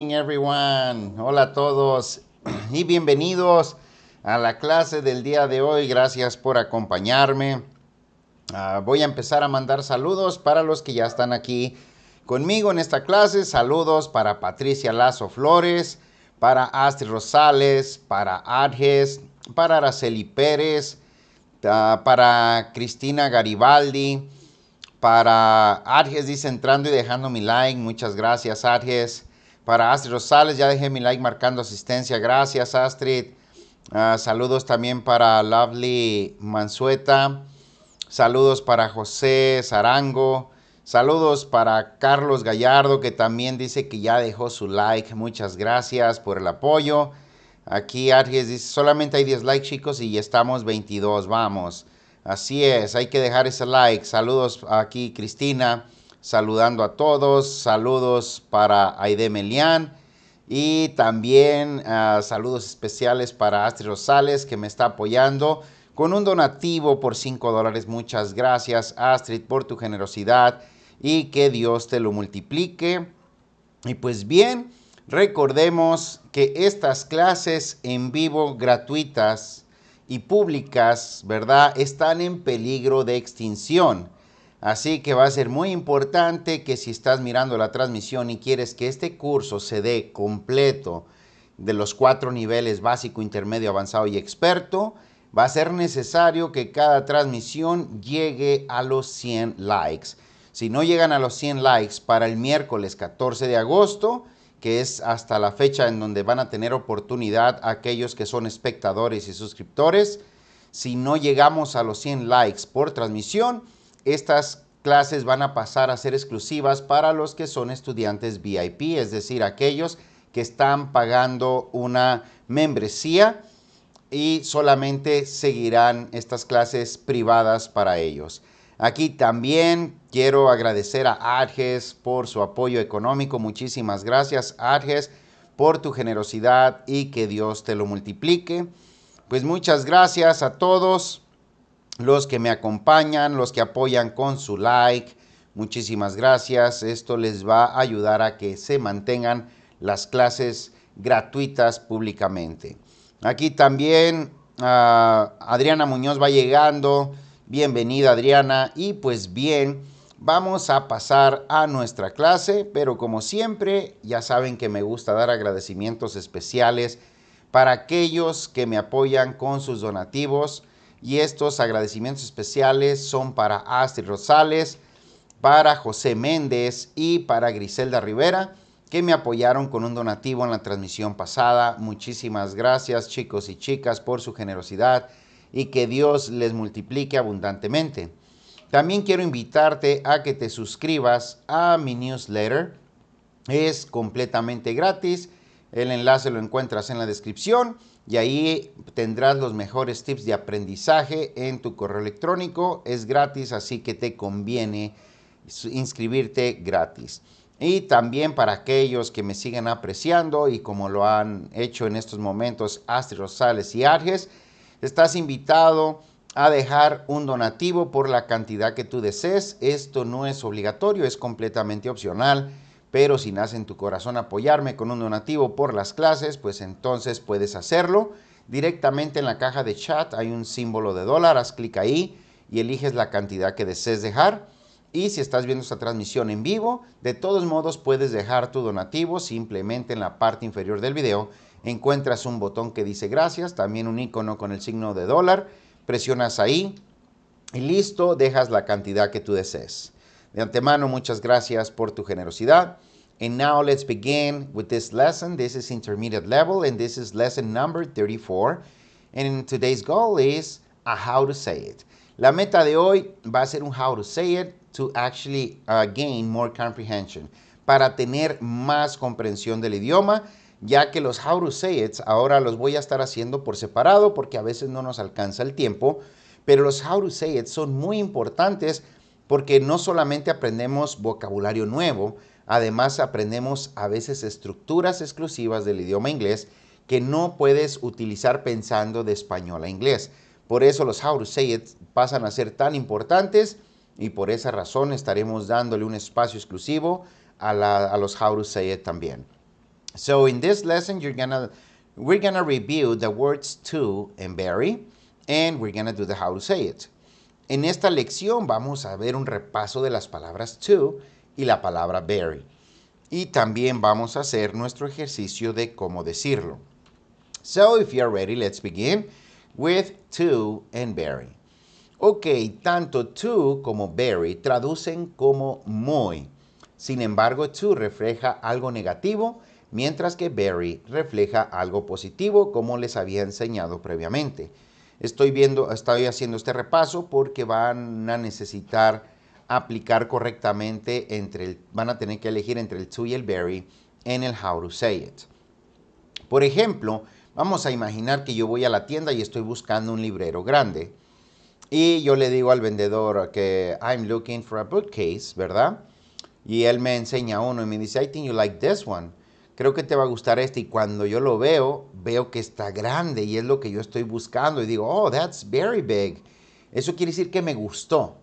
everyone. Hola a todos y bienvenidos a la clase del día de hoy. Gracias por acompañarme. Ah, voy a empezar a mandar saludos para los que ya están aquí conmigo en esta clase. Saludos para Patricia Lazo Flores, para Astrid Rosales, para Arges, para Araceli Pérez, ah, para Cristina Garibaldi, para Arges, dice entrando y dejando mi like. Muchas gracias, Arges. Para Astrid Rosales, ya dejé mi like marcando asistencia. Gracias, Astrid. Ah, saludos también para Lovely Mansueta. Saludos para José Zarango. Saludos para Carlos Gallardo, que también dice que ya dejó su like. Muchas gracias por el apoyo. Aquí Arges dice, solamente hay 10 likes, chicos, y ya estamos 22. Vamos. Así es, hay que dejar ese like. Saludos aquí, Cristina saludando a todos. Saludos para Aide Melian, y también ah, saludos especiales para Astrid Rosales que me está apoyando con un donativo por 5 dólares. Muchas gracias Astrid por tu generosidad y que Dios te lo multiplique. Y pues bien, recordemos que estas clases en vivo gratuitas y públicas, ¿verdad? Están en peligro de extinción. Así que va a ser muy importante que si estás mirando la transmisión y quieres que este curso se dé completo de los cuatro niveles básico, intermedio, avanzado y experto, va a ser necesario que cada transmisión llegue a los 100 likes. Si no llegan a los 100 likes para el miércoles 14 de agosto, que es hasta la fecha en donde van a tener oportunidad aquellos que son espectadores y suscriptores, si no llegamos a los 100 likes por transmisión, estas clases van a pasar a ser exclusivas para los que son estudiantes VIP, es decir, aquellos que están pagando una membresía y solamente seguirán estas clases privadas para ellos. Aquí también quiero agradecer a Arges por su apoyo económico. Muchísimas gracias, Arges, por tu generosidad y que Dios te lo multiplique. Pues muchas gracias a todos los que me acompañan, los que apoyan con su like. Muchísimas gracias. Esto les va a ayudar a que se mantengan las clases gratuitas públicamente. Aquí también ah, Adriana Muñoz va llegando. Bienvenida Adriana. Y pues bien, vamos a pasar a nuestra clase, pero como siempre, ya saben que me gusta dar agradecimientos especiales para aquellos que me apoyan con sus donativos y estos agradecimientos especiales son para Astrid Rosales, para José Méndez y para Griselda Rivera, que me apoyaron con un donativo en la transmisión pasada. Muchísimas gracias chicos y chicas por su generosidad y que Dios les multiplique abundantemente. También quiero invitarte a que te suscribas a mi newsletter. Es completamente gratis. El enlace lo encuentras en la descripción y ahí tendrás los mejores tips de aprendizaje en tu correo electrónico. Es gratis, así que te conviene inscribirte gratis. Y también para aquellos que me siguen apreciando y como lo han hecho en estos momentos Astrid Rosales y Arges, estás invitado a dejar un donativo por la cantidad que tú desees. Esto no es obligatorio, es completamente opcional pero si nace en tu corazón apoyarme con un donativo por las clases, pues entonces puedes hacerlo. Directamente en la caja de chat hay un símbolo de dólar, haz clic ahí y eliges la cantidad que desees dejar. Y si estás viendo esta transmisión en vivo, de todos modos puedes dejar tu donativo simplemente en la parte inferior del video. Encuentras un botón que dice gracias, también un icono con el signo de dólar, presionas ahí y listo, dejas la cantidad que tú desees. De antemano, muchas gracias por tu generosidad. And now let's begin with this lesson. This is intermediate level, and this is lesson number 34. And today's goal is a how to say it. La meta de hoy va a ser un how to say it to actually uh, gain more comprehension, para tener más comprensión del idioma, ya que los how to say it ahora los voy a estar haciendo por separado porque a veces no nos alcanza el tiempo, pero los how to say it son muy importantes porque no solamente aprendemos vocabulario nuevo, además aprendemos a veces estructuras exclusivas del idioma inglés que no puedes utilizar pensando de español a inglés. Por eso los how to say it pasan a ser tan importantes y por esa razón estaremos dándole un espacio exclusivo a, los how to say it también. So in this lesson you're gonna we're gonna review the words to and very and we're gonna do the how to say it. En esta lección vamos a ver un repaso de las palabras to y la palabra very. Y también vamos a hacer nuestro ejercicio de cómo decirlo. So, if are ready, let's begin with to and very. Ok, tanto to como very traducen como muy. Sin embargo, to refleja algo negativo, mientras que very refleja algo positivo, como les había enseñado previamente. Estoy viendo, estoy haciendo este repaso porque van a necesitar aplicar correctamente entre el, van a tener que elegir entre el to y el very en el how to say it. Por ejemplo, vamos a imaginar que yo voy a la tienda y estoy buscando un librero grande y yo le digo al vendedor que I'm looking for a bookcase, ¿verdad? Y él me enseña uno y me dice, I think you like this one creo que te va a gustar este. Y cuando yo lo veo, veo que está grande y es lo que yo estoy buscando. Y digo, oh, that's very big. Eso quiere decir que me gustó,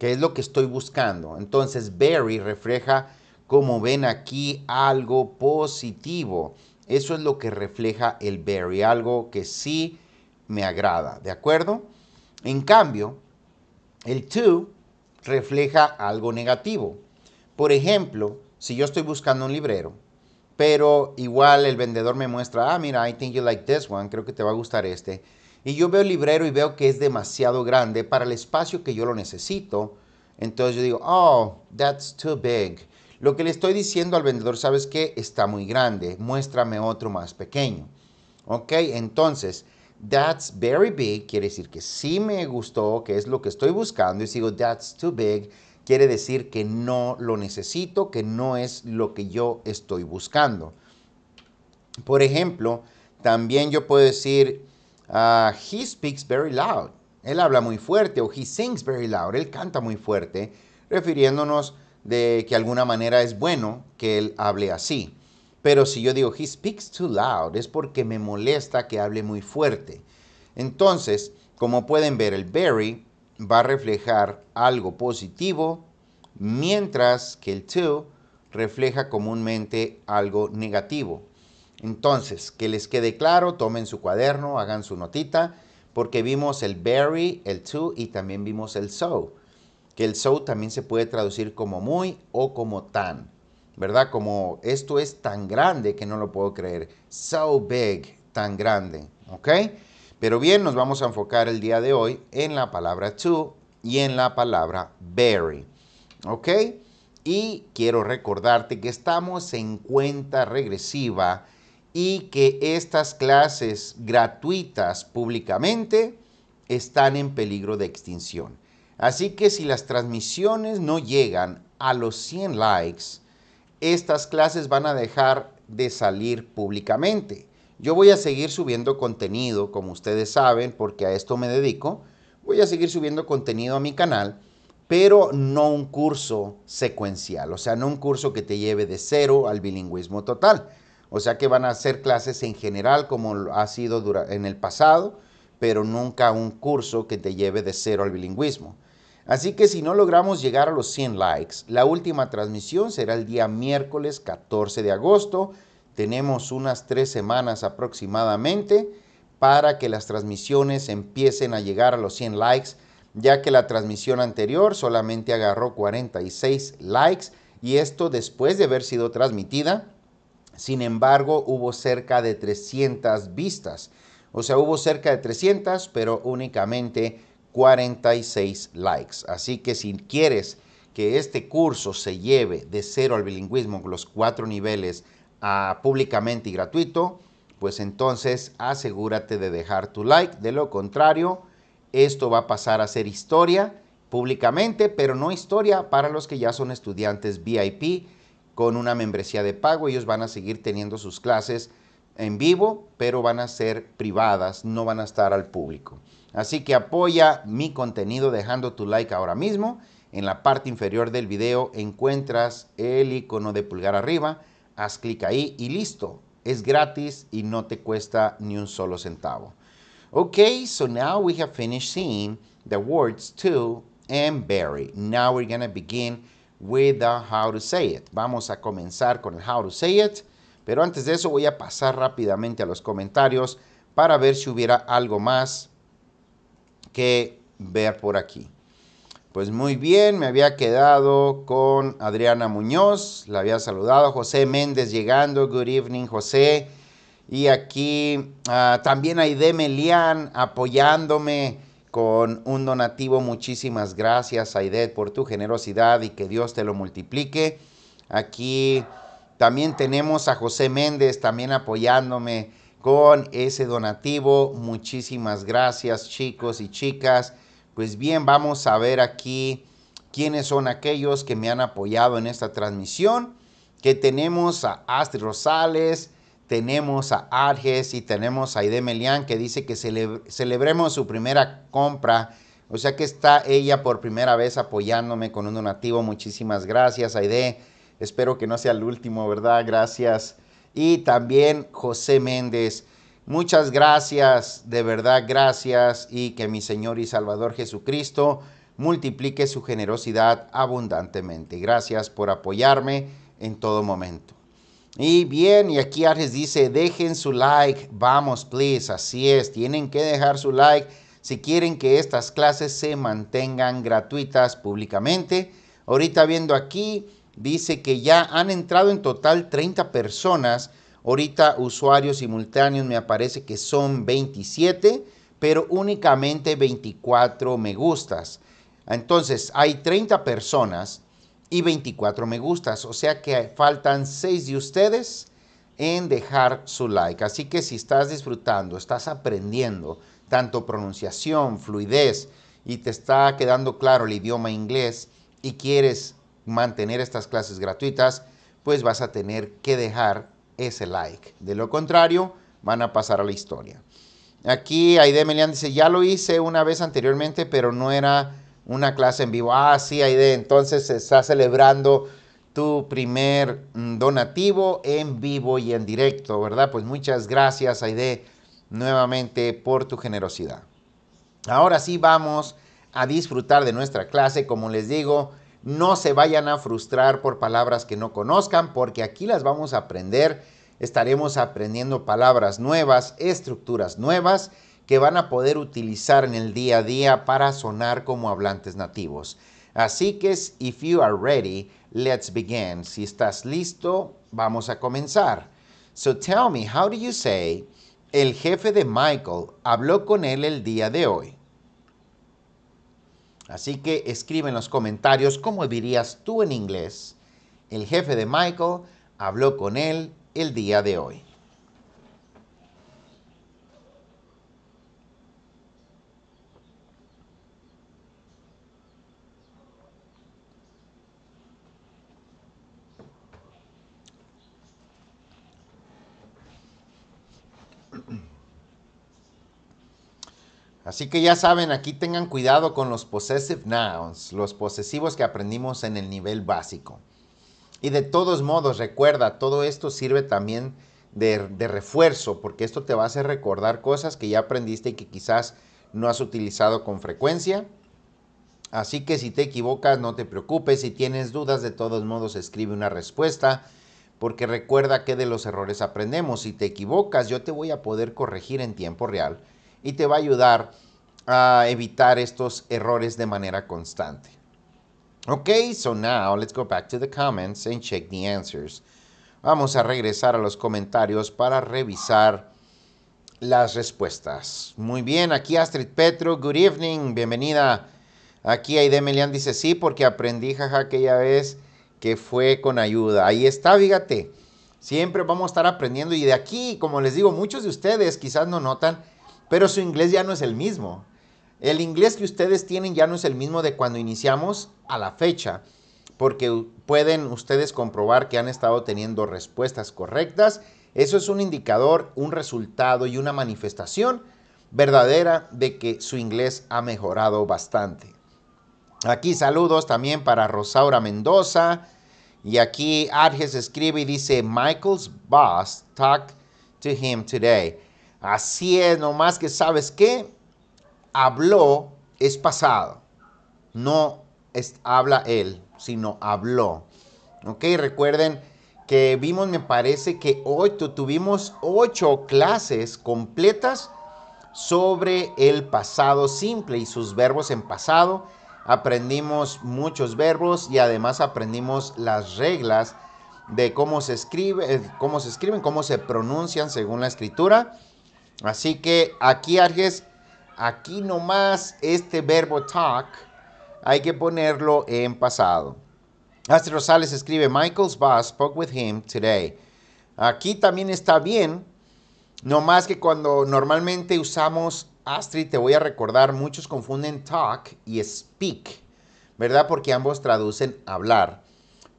que es lo que estoy buscando. Entonces, very refleja, como ven aquí, algo positivo. Eso es lo que refleja el very, algo que sí me agrada, ¿de acuerdo? En cambio, el to refleja algo negativo. Por ejemplo, si yo estoy buscando un librero pero igual el vendedor me muestra, ah, mira, I think you like this one, creo que te va a gustar este. Y yo veo el librero y veo que es demasiado grande para el espacio que yo lo necesito. Entonces yo digo, oh, that's too big. Lo que le estoy diciendo al vendedor, sabes que está muy grande, muéstrame otro más pequeño. Ok, entonces, that's very big quiere decir que sí me gustó, que es lo que estoy buscando. Y sigo, that's too big quiere decir que no lo necesito, que no es lo que yo estoy buscando. Por ejemplo, también yo puedo decir, ah, he speaks very loud. Él habla muy fuerte o he sings very loud. Él canta muy fuerte, refiriéndonos de que de alguna manera es bueno que él hable así. Pero si yo digo, he speaks too loud, es porque me molesta que hable muy fuerte. Entonces, como pueden ver, el very va a reflejar algo positivo, mientras que el to refleja comúnmente algo negativo. Entonces, que les quede claro, tomen su cuaderno, hagan su notita, porque vimos el very, el to y también vimos el so, que el so también se puede traducir como muy o como tan, ¿verdad? Como esto es tan grande que no lo puedo creer, so big, tan grande, ¿ok? Pero bien, nos vamos a enfocar el día de hoy en la palabra to y en la palabra very. ¿Ok? Y quiero recordarte que estamos en cuenta regresiva y que estas clases gratuitas públicamente están en peligro de extinción. Así que si las transmisiones no llegan a los 100 likes, estas clases van a dejar de salir públicamente. Yo voy a seguir subiendo contenido, como ustedes saben, porque a esto me dedico. Voy a seguir subiendo contenido a mi canal, pero no un curso secuencial, o sea, no un curso que te lleve de cero al bilingüismo total. O sea que van a ser clases en general como ha sido en el pasado, pero nunca un curso que te lleve de cero al bilingüismo. Así que si no logramos llegar a los 100 likes, la última transmisión será el día miércoles 14 de agosto tenemos unas tres semanas aproximadamente para que las transmisiones empiecen a llegar a los 100 likes, ya que la transmisión anterior solamente agarró 46 likes y esto después de haber sido transmitida. Sin embargo, hubo cerca de 300 vistas. O sea, hubo cerca de 300, pero únicamente 46 likes. Así que si quieres que este curso se lleve de cero al bilingüismo, los cuatro niveles, públicamente y gratuito, pues entonces asegúrate de dejar tu like. De lo contrario, esto va a pasar a ser historia públicamente, pero no historia para los que ya son estudiantes VIP con una membresía de pago. Ellos van a seguir teniendo sus clases en vivo, pero van a ser privadas, no van a estar al público. Así que apoya mi contenido dejando tu like ahora mismo. En la parte inferior del video encuentras el icono de pulgar arriba haz clic ahí y listo. Es gratis y no te cuesta ni un solo centavo. Okay, so now we have finished seeing the words to and very. Now we're going to begin with the how to say it. Vamos a comenzar con el how to say it, pero antes de eso voy a pasar rápidamente a los comentarios para ver si hubiera algo más que ver por aquí. Pues muy bien, me había quedado con Adriana Muñoz, la había saludado, José Méndez llegando, good evening José. Y aquí ah, también Aide Melian apoyándome con un donativo. Muchísimas gracias Aide por tu generosidad y que Dios te lo multiplique. Aquí también tenemos a José Méndez también apoyándome con ese donativo. Muchísimas gracias chicos y chicas. Pues bien, vamos a ver aquí quiénes son aquellos que me han apoyado en esta transmisión, que tenemos a Astrid Rosales, tenemos a Arges y tenemos a Aide Melian que dice que celebremos su primera compra. O sea que está ella por primera vez apoyándome con un donativo. Muchísimas gracias, Aide. Espero que no sea el último, ¿verdad? Gracias. Y también José Méndez. Muchas gracias, de verdad gracias, y que mi Señor y Salvador Jesucristo multiplique su generosidad abundantemente. Gracias por apoyarme en todo momento. Y bien, y aquí Arges dice, dejen su like, vamos, please, así es, tienen que dejar su like si quieren que estas clases se mantengan gratuitas públicamente. Ahorita viendo aquí, dice que ya han entrado en total 30 personas Ahorita usuarios simultáneos me aparece que son 27, pero únicamente 24 me gustas. Entonces hay 30 personas y 24 me gustas, o sea que faltan 6 de ustedes en dejar su like. Así que si estás disfrutando, estás aprendiendo tanto pronunciación, fluidez y te está quedando claro el idioma inglés y quieres mantener estas clases gratuitas, pues vas a tener que dejar ese like. De lo contrario, van a pasar a la historia. Aquí Aide Melian dice, ya lo hice una vez anteriormente, pero no era una clase en vivo. Ah, sí, Aide, entonces se está celebrando tu primer mm, donativo en vivo y en directo, ¿verdad? Pues muchas gracias, Aide, nuevamente por tu generosidad. Ahora sí vamos a disfrutar de nuestra clase. Como les digo, no se vayan a frustrar por palabras que no conozcan, porque aquí las vamos a aprender. Estaremos aprendiendo palabras nuevas, estructuras nuevas que van a poder utilizar en el día a día para sonar como hablantes nativos. Así que, if you are ready, let's begin. Si estás listo, vamos a comenzar. So tell me, how do you say, el jefe de Michael habló con él el día de hoy? Así que escribe en los comentarios cómo dirías tú en inglés. El jefe de Michael habló con él el día de hoy. Así que ya saben, aquí tengan cuidado con los possessive nouns, los posesivos que aprendimos en el nivel básico. Y de todos modos, recuerda, todo esto sirve también de, refuerzo, porque esto te va a hacer recordar cosas que ya aprendiste y que quizás no has utilizado con frecuencia. Así que si te equivocas, no te preocupes. Si tienes dudas, de todos modos, escribe una respuesta, porque recuerda que de los errores aprendemos. Si te equivocas, yo te voy a poder corregir en tiempo real y te va a ayudar a evitar estos errores de manera constante. Ok, so now let's go back to the comments and check the answers. Vamos a regresar a los comentarios para revisar las respuestas. Muy bien, aquí Astrid Petro, good evening, bienvenida. Aquí Aide Melian dice sí, porque aprendí jaja aquella vez que fue con ayuda. Ahí está, fíjate. Siempre vamos a estar aprendiendo y de aquí, como les digo, muchos de ustedes quizás no notan pero su inglés ya no es el mismo. El inglés que ustedes tienen ya no es el mismo de cuando iniciamos a la fecha, porque pueden ustedes comprobar que han estado teniendo respuestas correctas. Eso es un indicador, un resultado y una manifestación verdadera de que su inglés ha mejorado bastante. Aquí saludos también para Rosaura Mendoza. Y aquí Arges escribe y dice, Michael's boss talked to him today. Así es, nomás que sabes que habló es pasado. No es, habla él, sino habló. Ok, recuerden que vimos, me parece que hoy tuvimos ocho clases completas sobre el pasado simple y sus verbos en pasado. Aprendimos muchos verbos y además aprendimos las reglas de cómo se escribe, eh, cómo se escriben, cómo se pronuncian según la escritura Así que aquí, Arges, aquí nomás este verbo talk hay que ponerlo en pasado. Astrid Rosales escribe, Michael's boss spoke with him today. Aquí también está bien, nomás que cuando normalmente usamos Astrid, te voy a recordar, muchos confunden talk y speak, ¿verdad? Porque ambos traducen hablar.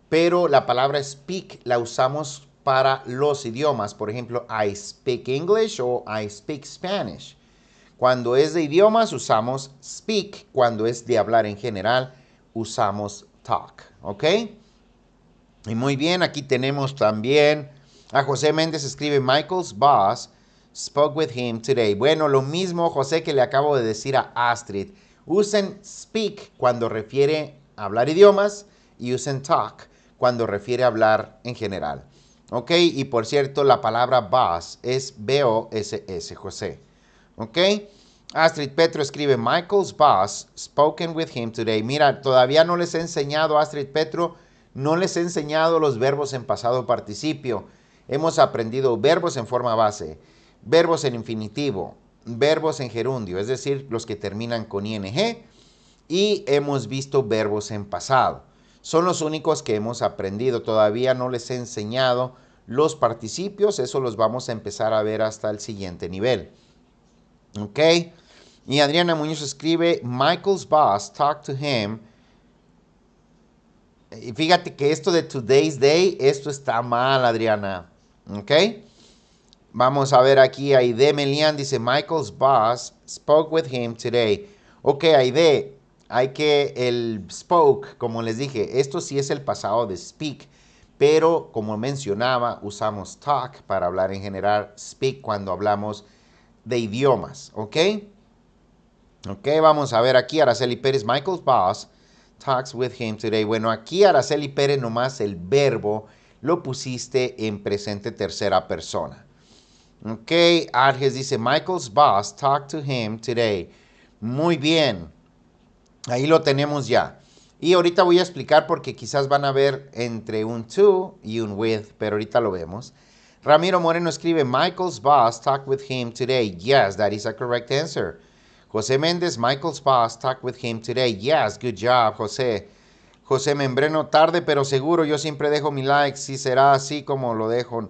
Pero la palabra speak la usamos para los idiomas. Por ejemplo, I speak English o I speak Spanish. Cuando es de idiomas usamos speak. Cuando es de hablar en general usamos talk. ¿Ok? Y muy bien, aquí tenemos también a José Méndez escribe Michael's boss spoke with him today. Bueno, lo mismo José que le acabo de decir a Astrid. Usen speak cuando refiere a hablar idiomas y usen talk cuando refiere a hablar en general. ¿ok? Y por cierto, la palabra bus es B-O-S-S, José, ¿ok? Astrid Petro escribe, Michael's boss spoken with him today. Mira, todavía no les he enseñado, Astrid Petro, no les he enseñado los verbos en pasado participio. Hemos aprendido verbos en forma base, verbos en infinitivo, verbos en gerundio, es decir, los que terminan con ing, y hemos visto verbos en pasado. Son los únicos que hemos aprendido. Todavía no les he enseñado los participios. Eso los vamos a empezar a ver hasta el siguiente nivel. ¿Ok? Y Adriana Muñoz escribe, Michael's boss talked to him. Y fíjate que esto de Today's Day, esto está mal, Adriana. ¿Ok? Vamos a ver aquí, Aide Melian dice, Michael's boss spoke with him today. Ok, Aide, hay que el spoke, como les dije, esto sí es el pasado de speak, pero como mencionaba, usamos talk para hablar en general, speak cuando hablamos de idiomas, ¿ok? Ok, vamos a ver aquí Araceli Pérez, Michael's boss talks with him today. Bueno, aquí Araceli Pérez nomás el verbo lo pusiste en presente tercera persona. Ok, Arges dice, Michael's boss talk to him today. Muy bien. Ahí lo tenemos ya. Y ahorita voy a explicar porque quizás van a ver entre un to y un with, pero ahorita lo vemos. Ramiro Moreno escribe, Michael's boss talk with him today. Yes, that is a correct answer. José Méndez, Michael's boss talk with him today. Yes, good job, José. José Membreno, tarde pero seguro, yo siempre dejo mi like, si será así como lo dejo.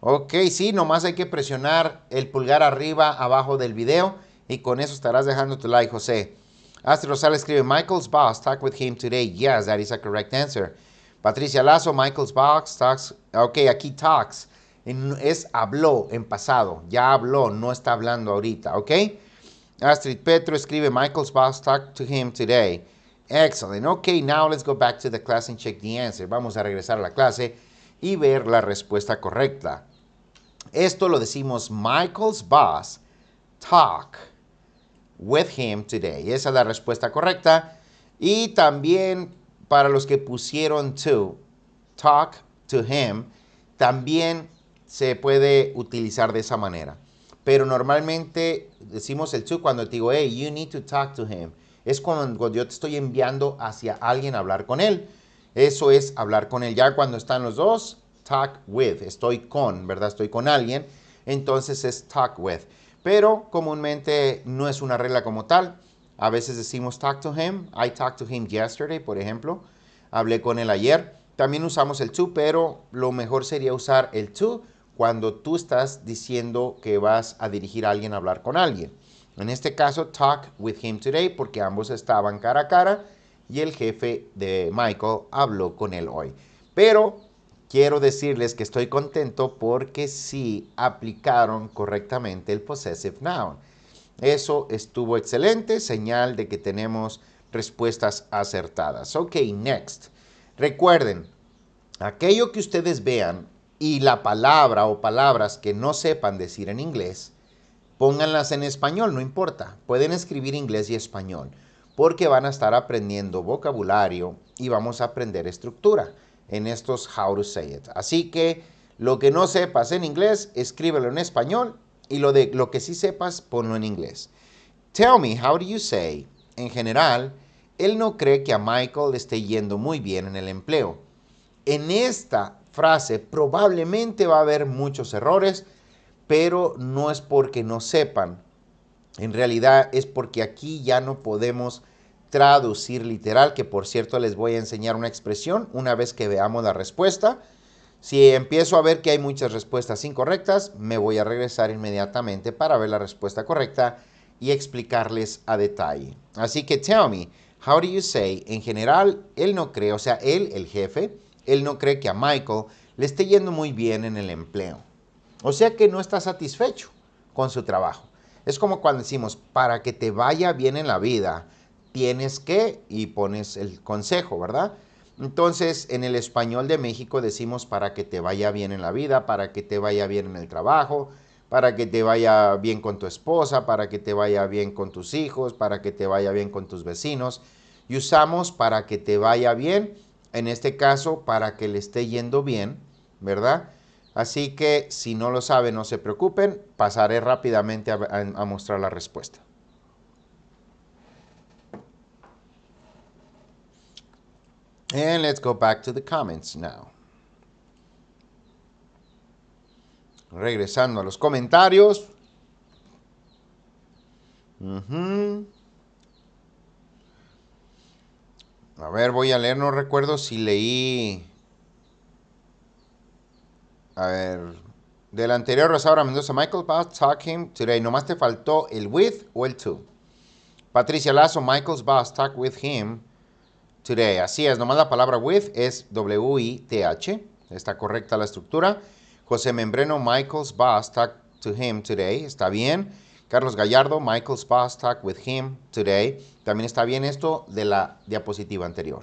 Ok, sí, nomás hay que presionar el pulgar arriba, abajo del video y con eso estarás dejando tu like, José. Astrid Rosales escribe, Michael's boss talked with him today. Yes, that is a correct answer. Patricia Lazo, Michael's boss talks. Ok, aquí talks. es habló en pasado. Ya habló, no está hablando ahorita. Ok. Astrid Petro escribe, Michael's boss talked to him today. Excellent. Ok, now let's go back to the class and check the answer. Vamos a regresar a la clase y ver la respuesta correcta. Esto lo decimos Michael's boss talk with him today. Esa es la respuesta correcta. Y también para los que pusieron to, talk to him, también se puede utilizar de esa manera. Pero normalmente decimos el to cuando digo, hey, you need to talk to him. Es cuando yo te estoy enviando hacia alguien a hablar con él. Eso es hablar con él. Ya cuando están los dos, talk with. Estoy con, ¿verdad? Estoy con alguien. Entonces es talk with pero comúnmente no es una regla como tal. A veces decimos talk to him, I talked to him yesterday, por ejemplo, hablé con él ayer. También usamos el to, pero lo mejor sería usar el to cuando tú estás diciendo que vas a dirigir a alguien a hablar con alguien. En este caso, talk with him today, porque ambos estaban cara a cara y el jefe de Michael habló con él hoy. Pero quiero decirles que estoy contento porque sí aplicaron correctamente el possessive noun. Eso estuvo excelente, señal de que tenemos respuestas acertadas. Ok, next. Recuerden, aquello que ustedes vean y la palabra o palabras que no sepan decir en inglés, pónganlas en español, no importa. Pueden escribir inglés y español porque van a estar aprendiendo vocabulario y vamos a aprender estructura en estos How to Say It. Así que lo que no sepas en inglés, escríbelo en español y lo, de, lo que sí sepas, ponlo en inglés. Tell me, how do you say? En general, él no cree que a Michael le esté yendo muy bien en el empleo. En esta frase probablemente va a haber muchos errores, pero no es porque no sepan. En realidad es porque aquí ya no podemos traducir literal, que por cierto les voy a enseñar una expresión una vez que veamos la respuesta. Si empiezo a ver que hay muchas respuestas incorrectas, me voy a regresar inmediatamente para ver la respuesta correcta y explicarles a detalle. Así que tell me, how do you say? En general, él no cree, o sea, él, el jefe, él no cree que a Michael le esté yendo muy bien en el empleo. O sea que no está satisfecho con su trabajo. Es como cuando decimos, para que te vaya bien en la vida, tienes que y pones el consejo, ¿verdad? Entonces, en el español de México decimos para que te vaya bien en la vida, para que te vaya bien en el trabajo, para que te vaya bien con tu esposa, para que te vaya bien con tus hijos, para que te vaya bien con tus vecinos. Y usamos para que te vaya bien, en este caso, para que le esté yendo bien, ¿verdad? Así que si no lo saben, no se preocupen, pasaré rápidamente a, a mostrar la respuesta. And let's go back to the comments now. Regresando a los comentarios. A ver, voy a leer, no recuerdo si leí... A ver, del anterior Rosaura Mendoza, Michael Bass him today. Nomás te faltó el with o el to. Patricia Lazo, Michael's Bass talk with him today. Así es, nomás la palabra with es W-I-T-H. Está correcta la estructura. José Membreno, Michael's boss talked to him today. Está bien. Carlos Gallardo, Michael's boss talked with him today. También está bien esto de la diapositiva anterior.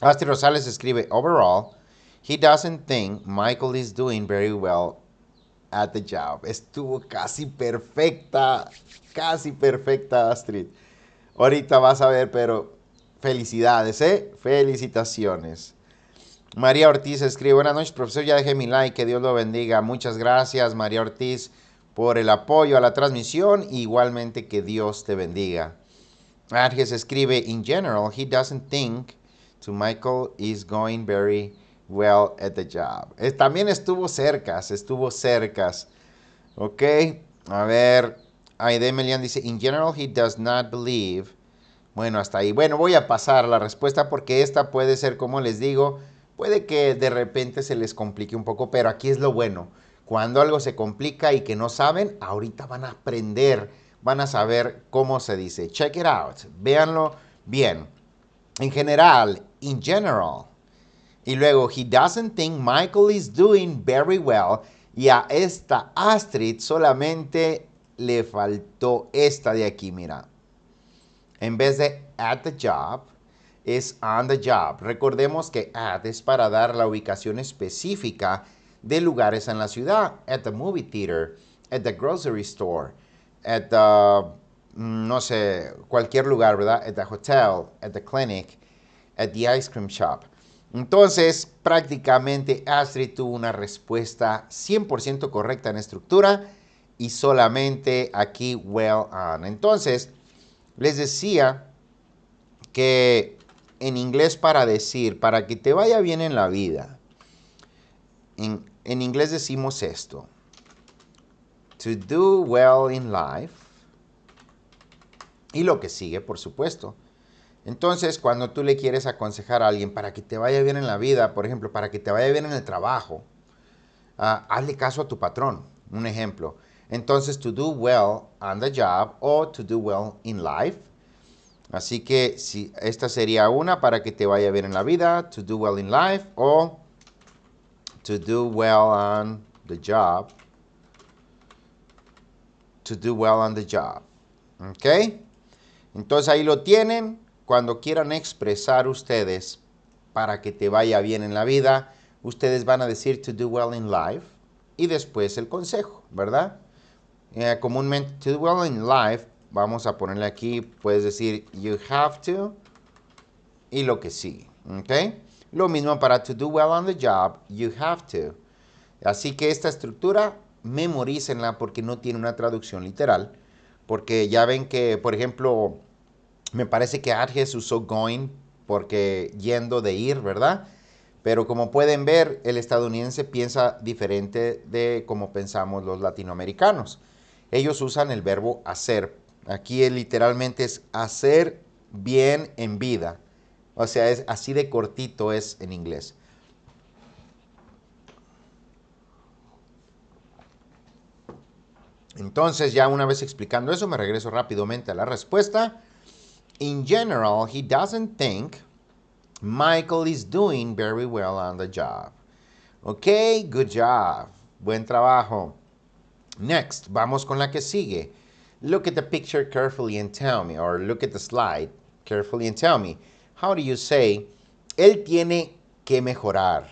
Astrid Rosales escribe, overall, he doesn't think Michael is doing very well at the job. Estuvo casi perfecta, casi perfecta Astrid. Ahorita vas a ver, pero Felicidades, ¿eh? Felicitaciones. María Ortiz escribe, buenas noches, profesor, ya dejé mi like, que Dios lo bendiga. Muchas gracias, María Ortiz, por el apoyo a la transmisión. Igualmente que Dios te bendiga. Arges escribe, in general, he doesn't think to Michael is going very well at the job. Eh, también estuvo cerca, estuvo cerca. Ok, a ver, Aide Melian dice, in general, he does not believe bueno, hasta ahí. Bueno, voy a pasar la respuesta porque esta puede ser, como les digo, puede que de repente se les complique un poco, pero aquí es lo bueno. Cuando algo se complica y que no saben, ahorita van a aprender, van a saber cómo se dice. Check it out, véanlo bien. En general, in general. Y luego, he doesn't think Michael is doing very well. Y a esta Astrid solamente le faltó esta de aquí, mira. En vez de at the job, es on the job. Recordemos que at es para dar la ubicación específica de lugares en la ciudad. At the movie theater, at the grocery store, at the, mm, no sé, cualquier lugar, ¿verdad? At the hotel, at the clinic, at the ice cream shop. Entonces, prácticamente Astrid tuvo una respuesta 100% correcta en estructura y solamente aquí well on. Entonces, les decía que en inglés para decir, para que te vaya bien en la vida, en, inglés decimos esto. To do well in life. Y lo que sigue, por supuesto. Entonces, cuando tú le quieres aconsejar a alguien para que te vaya bien en la vida, por ejemplo, para que te vaya bien en el trabajo, ah, hazle caso a tu patrón. Un ejemplo. Entonces, to do well on the job o to do well in life. Así que si, esta sería una para que te vaya bien en la vida, to do well in life o to do well on the job. To do well on the job. ¿Ok? Entonces ahí lo tienen. Cuando quieran expresar ustedes para que te vaya bien en la vida, ustedes van a decir to do well in life y después el consejo, ¿verdad? Eh, comúnmente to do well in life, vamos a ponerle aquí, puedes decir you have to y lo que sigue, ¿ok? Lo mismo para to do well on the job, you have to. Así que esta estructura, memorícenla porque no tiene una traducción literal. Porque ya ven que, por ejemplo, me parece que Arges usó going porque yendo de ir, ¿verdad? Pero como pueden ver, el estadounidense piensa diferente de como pensamos los latinoamericanos ellos usan el verbo hacer. Aquí literalmente es hacer bien en vida. O sea, es así de cortito es en inglés. Entonces, ya una vez explicando eso, me regreso rápidamente a la respuesta. In general, he doesn't think Michael is doing very well on the job. Ok, good job. Buen trabajo. Next, vamos con la que sigue. Look at the picture carefully and tell me, or look at the slide carefully and tell me. How do you say, él tiene que mejorar?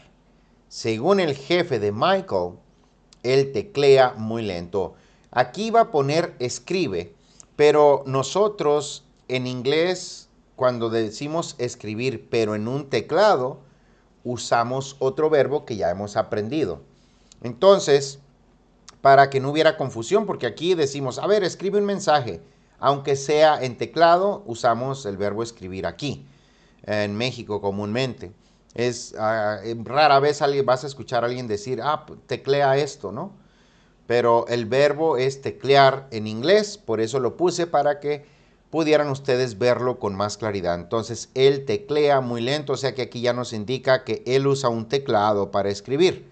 Según el jefe de Michael, él teclea muy lento. Aquí va a poner escribe, pero nosotros en inglés, cuando decimos escribir, pero en un teclado, usamos otro verbo que ya hemos aprendido. Entonces, para que no hubiera confusión, porque aquí decimos, a ver, escribe un mensaje, aunque sea en teclado, usamos el verbo escribir aquí, en México comúnmente. Es ah, eh, rara vez vas a escuchar a alguien decir, ah, teclea esto, ¿no? Pero el verbo es teclear en inglés, por eso lo puse para que pudieran ustedes verlo con más claridad. Entonces, él teclea muy lento, o sea que aquí ya nos indica que él usa un teclado para escribir.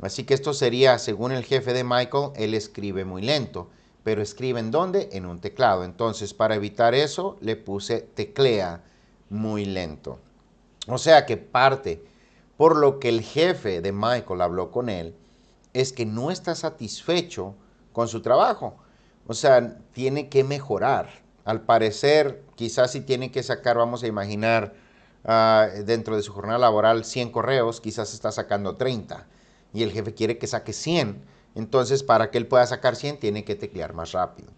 Así que esto sería, según el jefe de Michael, él escribe muy lento. Pero escribe en dónde? En un teclado. Entonces, para evitar eso, le puse teclea muy lento. O sea que parte por lo que el jefe de Michael habló con él es que no está satisfecho con su trabajo. O sea, tiene que mejorar. Al parecer, quizás si tiene que sacar, vamos a imaginar, ah, dentro de su jornada laboral 100 correos, quizás está sacando 30 y el jefe quiere que saque 100. Entonces, para que él pueda sacar 100, tiene que teclear más rápido.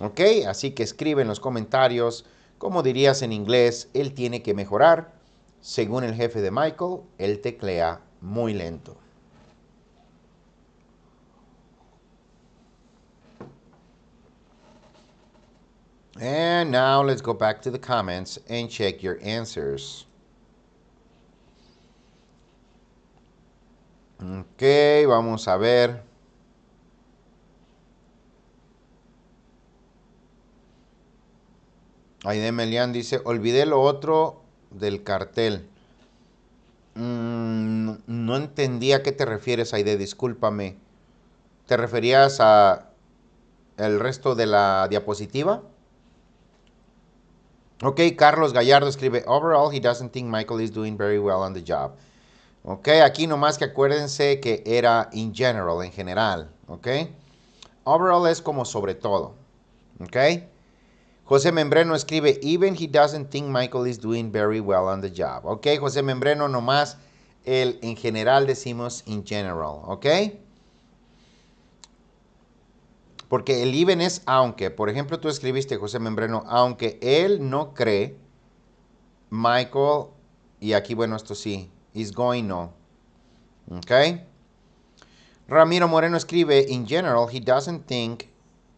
¿Ok? Así que escribe en los comentarios, como dirías en inglés, él tiene que mejorar. Según el jefe de Michael, él teclea muy lento. And now let's go back to the comments and check your answers. Ok, vamos a ver. Aide Melian dice, olvidé lo otro del cartel. Mm, no entendía a qué te refieres, Aide, discúlpame. ¿Te referías a el resto de la diapositiva? Ok, Carlos Gallardo escribe, overall he doesn't think Michael is doing very well on the job. Ok, aquí nomás que acuérdense que era in general, en general. Ok, overall es como sobre todo. Ok, José Membreno escribe: Even he doesn't think Michael is doing very well on the job. Ok, José Membreno nomás el en general decimos in general. Ok, porque el even es aunque. Por ejemplo, tú escribiste, José Membreno, aunque él no cree, Michael, y aquí, bueno, esto sí is going on. Okay? Ramiro Moreno escribe, in general, he doesn't think,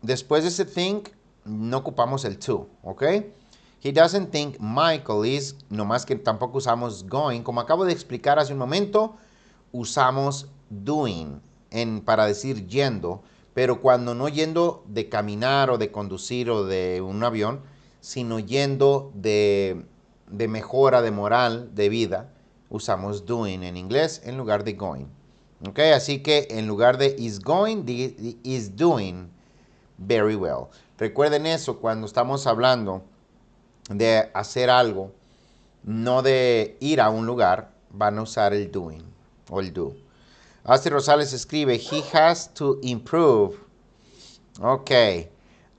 después de ese think, no ocupamos el to, ¿ok? He doesn't think Michael is, No más que tampoco usamos going. Como acabo de explicar hace un momento, usamos doing en, para decir yendo, pero cuando no yendo de caminar o de conducir o de un avión, sino yendo de, de mejora, de moral, de vida, usamos doing en inglés en lugar de going. ¿Ok? Así que en lugar de is going, is doing very well. Recuerden eso cuando estamos hablando de hacer algo, no de ir a un lugar, van a usar el doing o el do. Astrid Rosales escribe, he has to improve. Ok.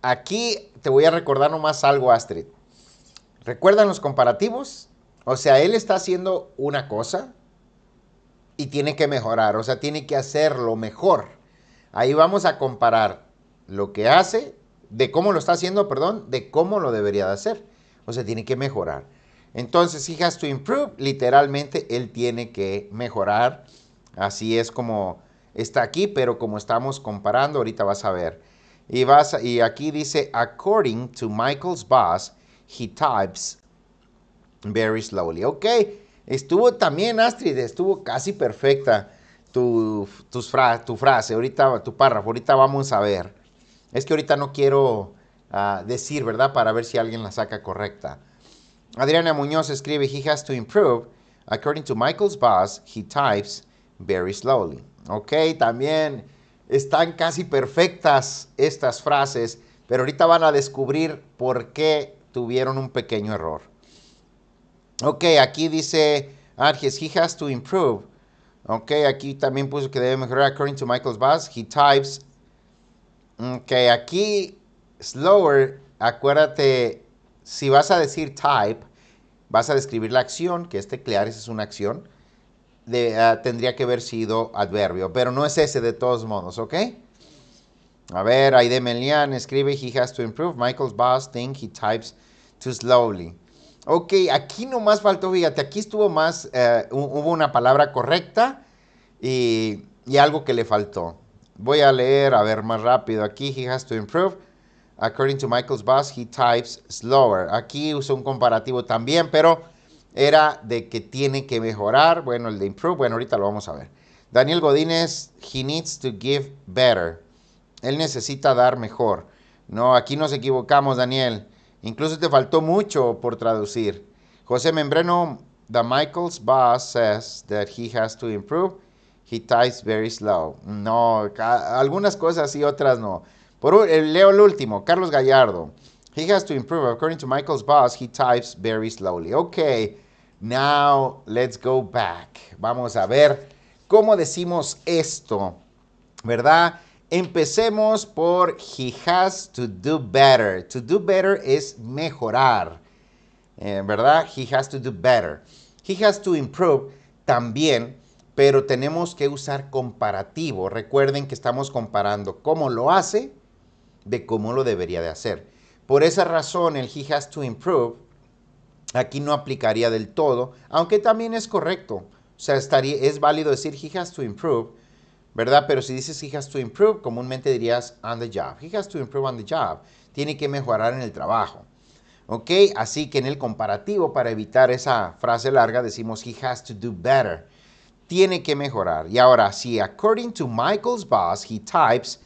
Aquí te voy a recordar nomás algo, Astrid. ¿Recuerdan los comparativos? O sea, él está haciendo una cosa y tiene que mejorar, o sea, tiene que hacerlo mejor. Ahí vamos a comparar lo que hace, de cómo lo está haciendo, perdón, de cómo lo debería de hacer. O sea, tiene que mejorar. Entonces, he has to improve, literalmente él tiene que mejorar. Así es como está aquí, pero como estamos comparando, ahorita vas a ver. Y, vas, y aquí dice, according to Michael's boss, he types Very slowly. Ok. Estuvo también, Astrid, estuvo casi perfecta tu, tu frase, ahorita tu párrafo. Ahorita vamos a ver. Es que ahorita no quiero ah, decir, ¿verdad? Para ver si alguien la saca correcta. Adriana Muñoz escribe, he has to improve. According to Michael's boss, he types very slowly. Ok, también están casi perfectas estas frases, pero ahorita van a descubrir por qué tuvieron un pequeño error. Ok, aquí dice Arges, he has to improve. Ok, aquí también puso que debe mejorar according to Michael's boss. He types. Ok, aquí slower, acuérdate, si vas a decir type, vas a describir la acción, que este clear es una acción. Ah, tendría que haber sido adverbio, pero no es ese de todos modos, ¿ok? A ver, Aide Melian escribe, he has to improve. Michael's boss thinks he types too slowly. Ok, aquí nomás faltó, fíjate, aquí estuvo más, eh, hubo una palabra correcta y, algo que le faltó. Voy a leer, a ver, más rápido. Aquí, he has to improve. According to Michael's boss, he types slower. Aquí usó un comparativo también, pero era de que tiene que mejorar. Bueno, el de improve, bueno, ahorita lo vamos a ver. Daniel Godínez, he needs to give better. Él necesita dar mejor. No, aquí nos equivocamos, Daniel. Incluso te faltó mucho por traducir. José Membreno The Michael's boss says that he has to improve. He types very slow. No, algunas cosas y otras no. Por, eh, leo el último, Carlos Gallardo. He has to improve. According to Michael's boss, he types very slowly. Okay, now let's go back. Vamos a ver cómo decimos esto, ¿verdad? Empecemos por He has to do better. To do better es mejorar, eh, ¿verdad? He has to do better. He has to improve también, pero tenemos que usar comparativo. Recuerden que estamos comparando cómo lo hace de cómo lo debería de hacer. Por esa razón, el he has to improve aquí no aplicaría del todo, aunque también es correcto. O sea, estaría, es válido decir he has to improve, ¿verdad? Pero si dices he has to improve, comúnmente dirías on the job. He has to improve on the job. Tiene que mejorar en el trabajo. ¿Ok? Así que en el comparativo, para evitar esa frase larga, decimos he has to do better. Tiene que mejorar. Y ahora, si according to Michael's boss, he types,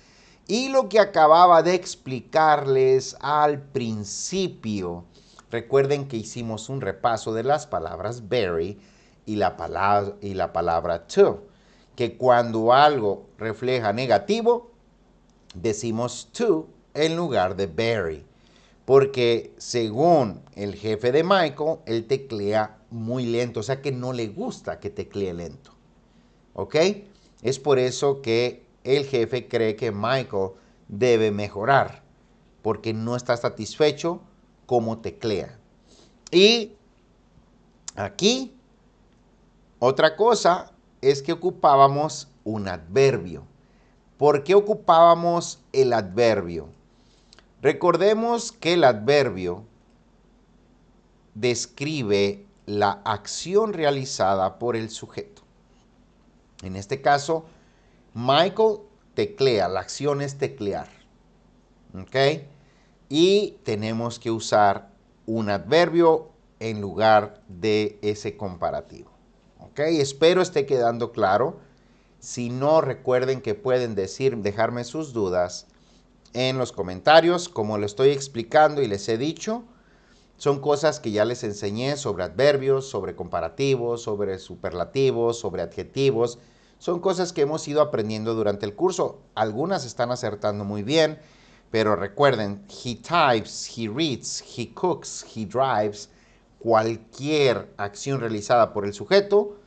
y lo que acababa de explicarles al principio, recuerden que hicimos un repaso de las palabras very y la palabra, y la palabra to que cuando algo refleja negativo, decimos to en lugar de very. Porque según el jefe de Michael, él teclea muy lento, o sea que no le gusta que teclee lento. ¿Ok? Es por eso que el jefe cree que Michael debe mejorar, porque no está satisfecho como teclea. Y aquí, otra cosa es que ocupábamos un adverbio. ¿Por qué ocupábamos el adverbio? Recordemos que el adverbio describe la acción realizada por el sujeto. En este caso, Michael teclea, la acción es teclear. ¿Ok? Y tenemos que usar un adverbio en lugar de ese comparativo. Espero esté quedando claro. Si no, recuerden que pueden decir, dejarme sus dudas en los comentarios, como lo estoy explicando y les he dicho. Son cosas que ya les enseñé sobre adverbios, sobre comparativos, sobre superlativos, sobre adjetivos. Son cosas que hemos ido aprendiendo durante el curso. Algunas están acertando muy bien, pero recuerden, he types, he reads, he cooks, he drives. Cualquier acción realizada por el sujeto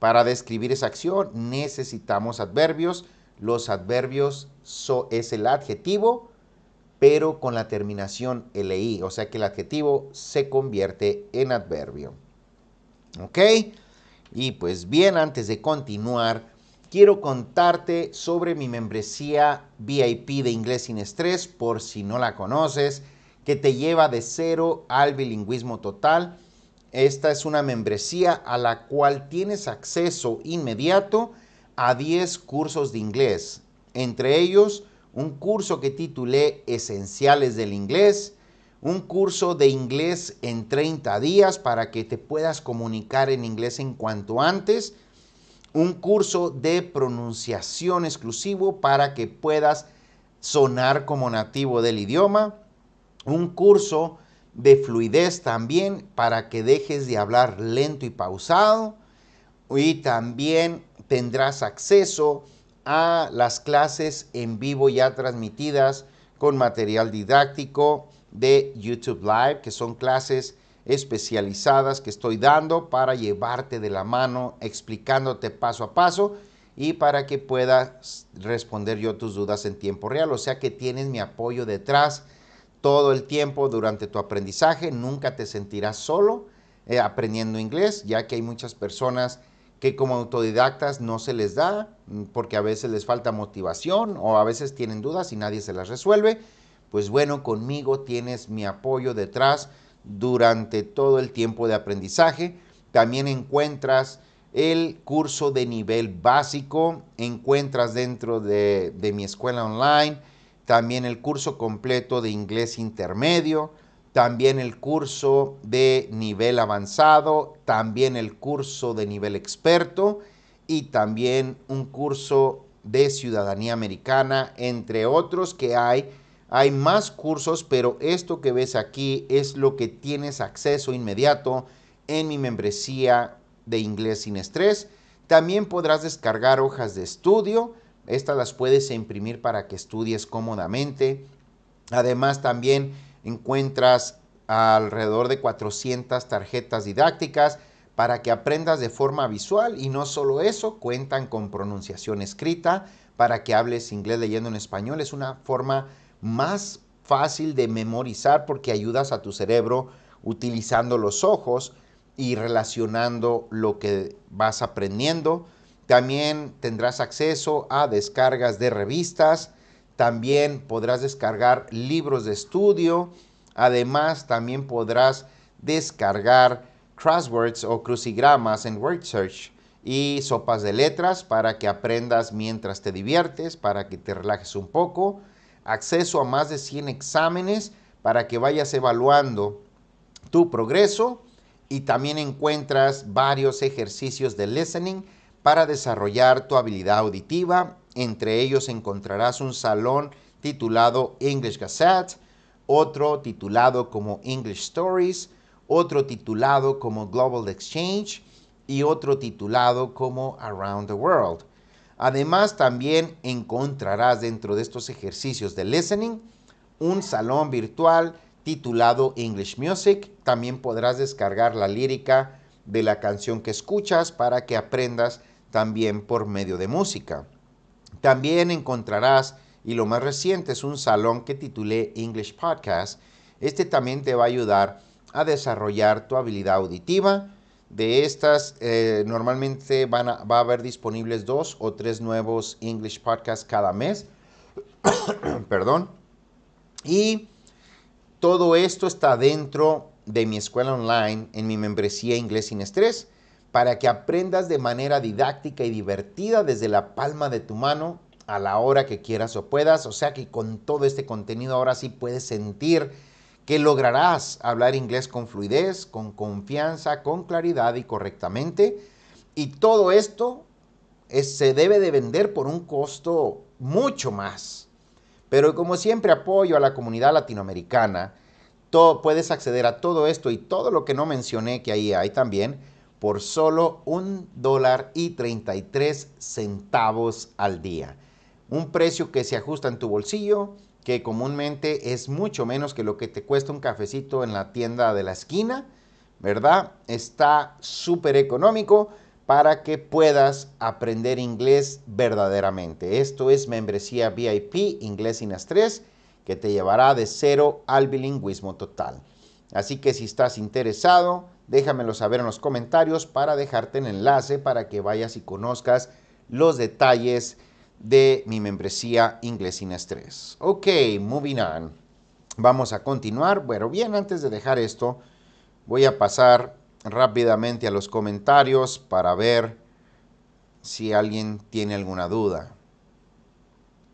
para describir esa acción necesitamos adverbios. Los adverbios so, es el adjetivo, pero con la terminación LI, o sea que el adjetivo se convierte en adverbio. ¿Ok? Y pues bien, antes de continuar, quiero contarte sobre mi membresía VIP de Inglés sin Estrés, por si no la conoces, que te lleva de cero al bilingüismo total esta es una membresía a la cual tienes acceso inmediato a 10 cursos de inglés, entre ellos un curso que titulé Esenciales del Inglés, un curso de inglés en 30 días para que te puedas comunicar en inglés en cuanto antes, un curso de pronunciación exclusivo para que puedas sonar como nativo del idioma, un curso de fluidez también para que dejes de hablar lento y pausado y también tendrás acceso a las clases en vivo ya transmitidas con material didáctico de YouTube Live, que son clases especializadas que estoy dando para llevarte de la mano, explicándote paso a paso y para que puedas responder yo tus dudas en tiempo real. O sea que tienes mi apoyo detrás todo el tiempo durante tu aprendizaje, nunca te sentirás solo eh, aprendiendo inglés, ya que hay muchas personas que como autodidactas no se les da, mm, porque a veces les falta motivación o a veces tienen dudas y nadie se las resuelve. Pues bueno, conmigo tienes mi apoyo detrás durante todo el tiempo de aprendizaje. También encuentras el curso de nivel básico, encuentras dentro de mi escuela online también el curso completo de inglés intermedio, también el curso de nivel avanzado, también el curso de nivel experto y también un curso de ciudadanía americana, entre otros que hay. Hay más cursos, pero esto que ves aquí es lo que tienes acceso inmediato en mi membresía de inglés sin estrés. También podrás descargar hojas de estudio estas las puedes imprimir para que estudies cómodamente. Además también encuentras alrededor de 400 tarjetas didácticas para que aprendas de forma visual y no solo eso, cuentan con pronunciación escrita para que hables inglés leyendo en español. Es una forma más fácil de memorizar porque ayudas a tu cerebro utilizando los ojos y relacionando lo que vas aprendiendo. También tendrás acceso a descargas de revistas. También podrás descargar libros de estudio. Además, también podrás descargar crosswords o crucigramas en Search. y sopas de letras para que aprendas mientras te diviertes, para que te relajes un poco. Acceso a más de 100 exámenes para que vayas evaluando tu progreso y también encuentras varios ejercicios de listening para desarrollar tu habilidad auditiva. Entre ellos encontrarás un salón titulado English Gazette, otro titulado como English Stories, otro titulado como Global Exchange y otro titulado como Around the World. Además, también encontrarás dentro de estos ejercicios de listening un salón virtual titulado English Music. También podrás descargar la lírica de la canción que escuchas para que aprendas también por medio de música. También encontrarás, y lo más reciente es un salón que titulé English Podcast. Este también te va a ayudar a desarrollar tu habilidad auditiva. De estas, eh, normalmente va a haber disponibles dos o tres nuevos English Podcasts cada mes. Perdón. Y todo esto está dentro de mi escuela online en mi membresía Inglés sin Estrés para que aprendas de manera didáctica y divertida desde la palma de tu mano a la hora que quieras o puedas. O sea que con todo este contenido ahora sí puedes sentir que lograrás hablar inglés con fluidez, con confianza, con claridad y correctamente. Y todo esto se debe de vender por un costo mucho más. Pero como siempre apoyo a la comunidad latinoamericana, todo, puedes acceder a todo esto y todo lo que no mencioné que ahí hay también por solo un dólar y 33 centavos al día. Un precio que se ajusta en tu bolsillo, que comúnmente es mucho menos que lo que te cuesta un cafecito en la tienda de la esquina, ¿verdad? Está súper económico para que puedas aprender inglés verdaderamente. Esto es membresía VIP Inglés sin 3 que te llevará de cero al bilingüismo total. Así que si estás interesado, Déjamelo saber en los comentarios para dejarte el enlace para que vayas y conozcas los detalles de mi membresía Inglés sin Estrés. Ok, moving on. Vamos a continuar. Bueno, bien, antes de dejar esto, voy a pasar rápidamente a los comentarios para ver si alguien tiene alguna duda.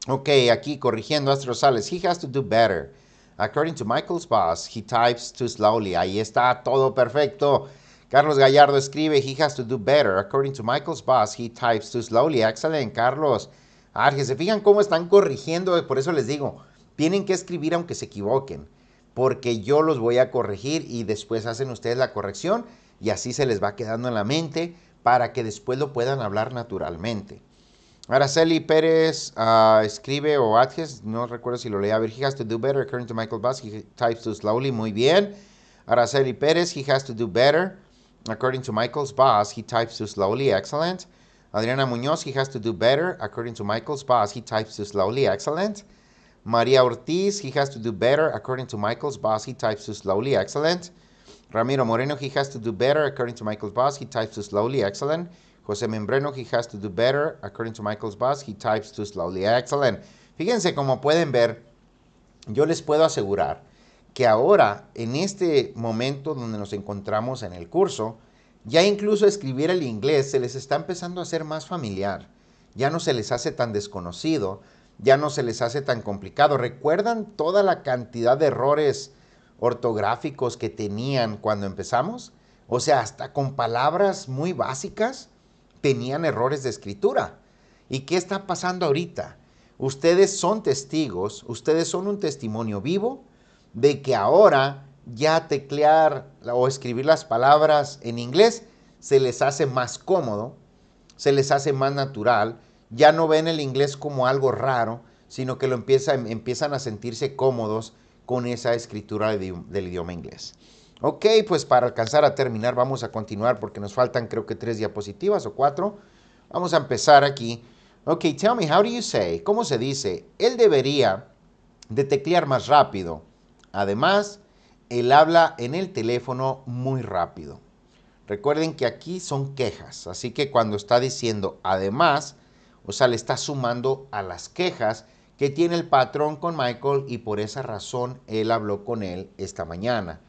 Ok, aquí corrigiendo Astro Sales. He has to do better. According to Michael's boss, he types too slowly. Ahí está todo perfecto. Carlos Gallardo escribe, he has to do better. According to Michael's boss, he types too slowly. Excellent, Carlos. Arge, ah, se fijan cómo están corrigiendo, por eso les digo, tienen que escribir aunque se equivoquen, porque yo los voy a corregir y después hacen ustedes la corrección y así se les va quedando en la mente para que después lo puedan hablar naturalmente. Araceli Pérez uh, escribe o Adges, no recuerdo si lo leía. A ver, he has to do better. According to Michael Bass, he types too slowly. Muy bien. Araceli Pérez, he has to do better. According to Michael's boss, he types too slowly. Excellent. Adriana Muñoz, he has to do better. According to Michael's boss, he types too slowly. Excellent. Maria Ortiz, he has to do better. According to Michael's boss, he types too slowly. Excellent. Ramiro Moreno, he has to do better. According to Michael's boss, he types too slowly. Excellent. José Membreno, he has to do better. According to Michael's boss, he types too slowly. Excellent. Fíjense, como pueden ver, yo les puedo asegurar que ahora, en este momento donde nos encontramos en el curso, ya incluso escribir el inglés se les está empezando a hacer más familiar. Ya no se les hace tan desconocido, ya no se les hace tan complicado. ¿Recuerdan toda la cantidad de errores ortográficos que tenían cuando empezamos? O sea, hasta con palabras muy básicas tenían errores de escritura. ¿Y qué está pasando ahorita? Ustedes son testigos, ustedes son un testimonio vivo de que ahora ya teclear o escribir las palabras en inglés se les hace más cómodo, se les hace más natural, ya no ven el inglés como algo raro, sino que lo empiezan a sentirse cómodos con esa escritura del idioma inglés. Ok, pues para alcanzar a terminar vamos a continuar porque nos faltan creo que tres diapositivas o cuatro. Vamos a empezar aquí. Ok, tell me, how do you say? ¿Cómo se dice? Él debería de teclear más rápido. Además, él habla en el teléfono muy rápido. Recuerden que aquí son quejas, así que cuando está diciendo además, o sea, le está sumando a las quejas que tiene el patrón con Michael y por esa razón él habló con él esta mañana.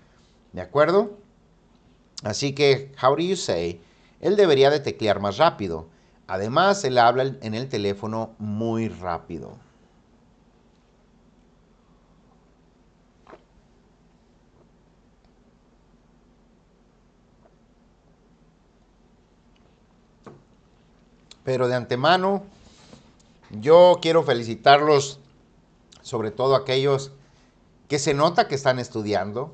¿De acuerdo? Así que, how do you say? Él debería de teclear más rápido. Además, él habla en el teléfono muy rápido. Pero de antemano, yo quiero felicitarlos, sobre todo aquellos que se nota que están estudiando,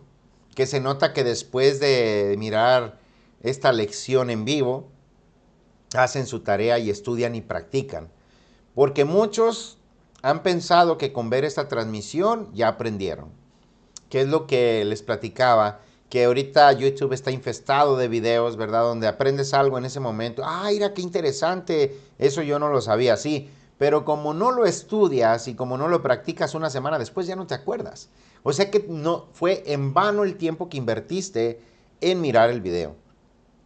que se nota que después de mirar esta lección en vivo, hacen su tarea y estudian y practican. Porque muchos han pensado que con ver esta transmisión ya aprendieron. qué es lo que les platicaba, que ahorita YouTube está infestado de videos, ¿verdad? Donde aprendes algo en ese momento. ay ah, mira, qué interesante. Eso yo no lo sabía, sí. Pero como no lo estudias y como no lo practicas una semana después, ya no te acuerdas. O sea que no fue en vano el tiempo que invertiste en mirar el video.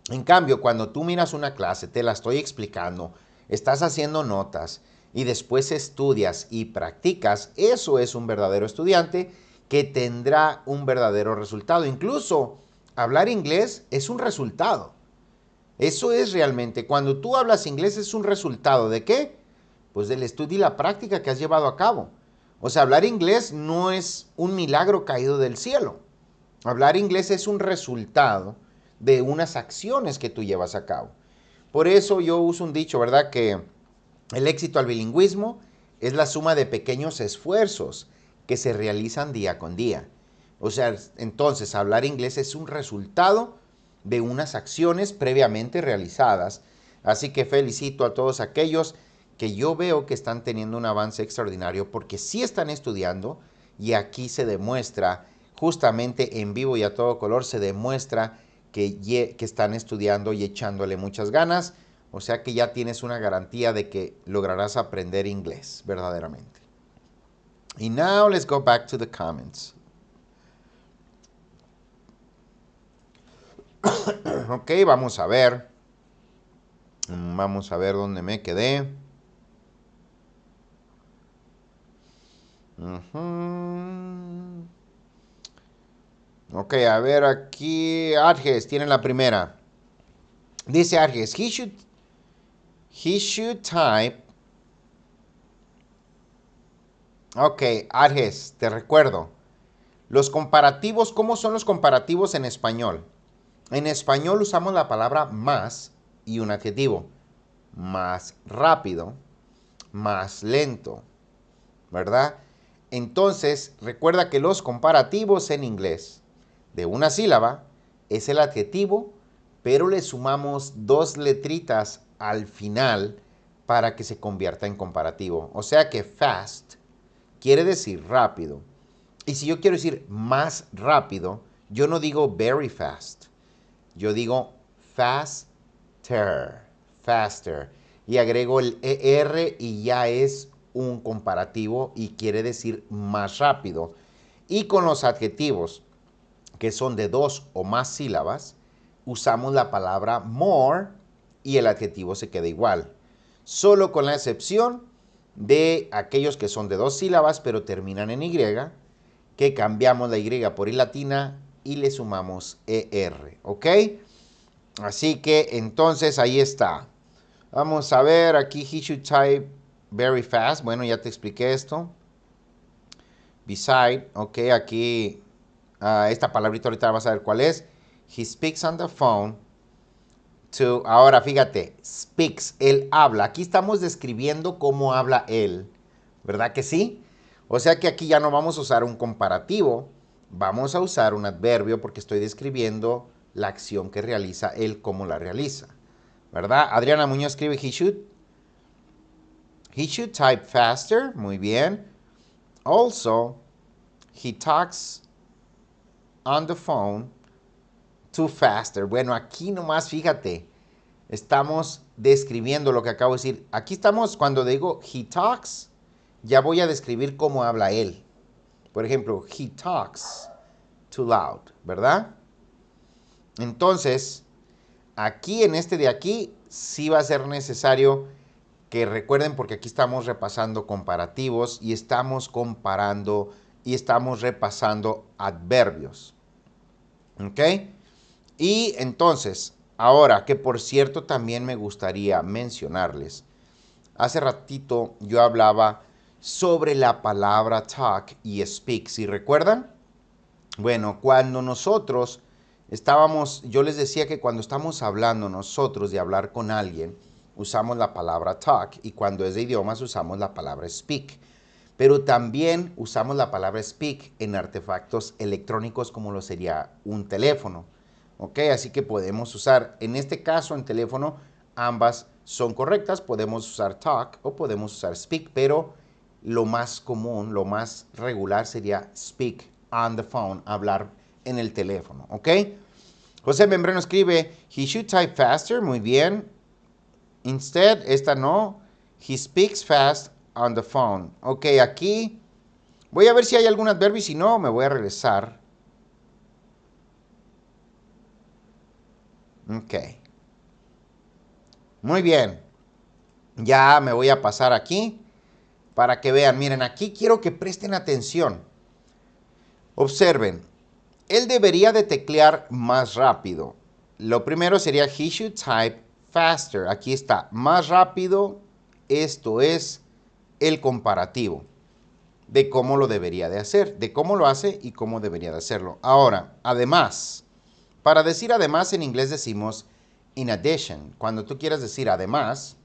En cambio, cuando tú miras una clase, te la estoy explicando, estás haciendo notas y después estudias y practicas, eso es un verdadero estudiante que tendrá un verdadero resultado. Incluso hablar inglés es un resultado. Eso es realmente, cuando tú hablas inglés es un resultado de qué? Pues del estudio y la práctica que has llevado a cabo. O sea, hablar inglés no es un milagro caído del cielo. Hablar inglés es un resultado de unas acciones que tú llevas a cabo. Por eso yo uso un dicho, ¿verdad? Que el éxito al bilingüismo es la suma de pequeños esfuerzos que se realizan día con día. O sea, entonces hablar inglés es un resultado de unas acciones previamente realizadas. Así que felicito a todos aquellos que yo veo que están teniendo un avance extraordinario porque sí están estudiando y aquí se demuestra, justamente en vivo y a todo color, se demuestra que, están estudiando y echándole muchas ganas. O sea que ya tienes una garantía de que lograrás aprender inglés verdaderamente. Y now let's go back to the comments. ok, vamos a ver. Mm, vamos a ver dónde me quedé. Ok, a ver aquí. Arges tiene la primera. Dice Arges, he should, he should type. Ok, Arges, te recuerdo. Los comparativos, ¿cómo son los comparativos en español? En español usamos la palabra más y un adjetivo. Más rápido, más lento, ¿verdad? Entonces, recuerda que los comparativos en inglés de una sílaba es el adjetivo, pero le sumamos dos letritas al final para que se convierta en comparativo. O sea que fast quiere decir rápido. Y si yo quiero decir más rápido, yo no digo very fast. Yo digo faster, faster. Y agrego el ER y ya es un comparativo y quiere decir más rápido. Y con los adjetivos que son de dos o más sílabas, usamos la palabra more y el adjetivo se queda igual. Solo con la excepción de aquellos que son de dos sílabas pero terminan en Y, que cambiamos la Y por I latina y le sumamos ER, ¿ok? Así que entonces ahí está. Vamos a ver aquí, he should type very fast, bueno, ya te expliqué esto. Beside, ok, aquí ah, esta palabrita ahorita vas a ver cuál es. He speaks on the phone to, ahora fíjate, speaks, él habla. Aquí estamos describiendo cómo habla él, ¿verdad que sí? O sea que aquí ya no vamos a usar un comparativo, vamos a usar un adverbio porque estoy describiendo la acción que realiza él, cómo la realiza. ¿Verdad? Adriana Muñoz escribe, he should He should type faster. Muy bien. Also, he talks on the phone too faster. Bueno, aquí nomás fíjate. Estamos describiendo lo que acabo de decir. Aquí estamos cuando digo he talks, ya voy a describir cómo habla él. Por ejemplo, he talks too loud, ¿verdad? Entonces, aquí en este de aquí sí va a ser necesario que recuerden porque aquí estamos repasando comparativos y estamos comparando y estamos repasando adverbios. ¿Ok? Y entonces, ahora que por cierto también me gustaría mencionarles, hace ratito yo hablaba sobre la palabra talk y speak, ¿si recuerdan? Bueno, cuando nosotros estábamos, yo les decía que cuando estamos hablando nosotros de hablar con alguien, usamos la palabra talk y cuando es de idiomas usamos la palabra speak. Pero también usamos la palabra speak en artefactos electrónicos como lo sería un teléfono. ¿Ok? Así que podemos usar, en este caso en teléfono, ambas son correctas. Podemos usar talk o podemos usar speak, pero lo más común, lo más regular sería speak on the phone, hablar en el teléfono. ¿Ok? José Membrano escribe, he should type faster. Muy bien. Instead, esta no. He speaks fast on the phone. Ok, aquí voy a ver si hay algún adverbio. Si no, me voy a regresar. Ok. Muy bien. Ya me voy a pasar aquí para que vean. Miren, aquí quiero que presten atención. Observen. Él debería de teclear más rápido. Lo primero sería he should type Aquí está, más rápido. Esto es el comparativo de cómo lo debería de hacer, de cómo lo hace y cómo debería de hacerlo. Ahora, además, para decir además en inglés decimos in addition. Cuando tú quieres decir además,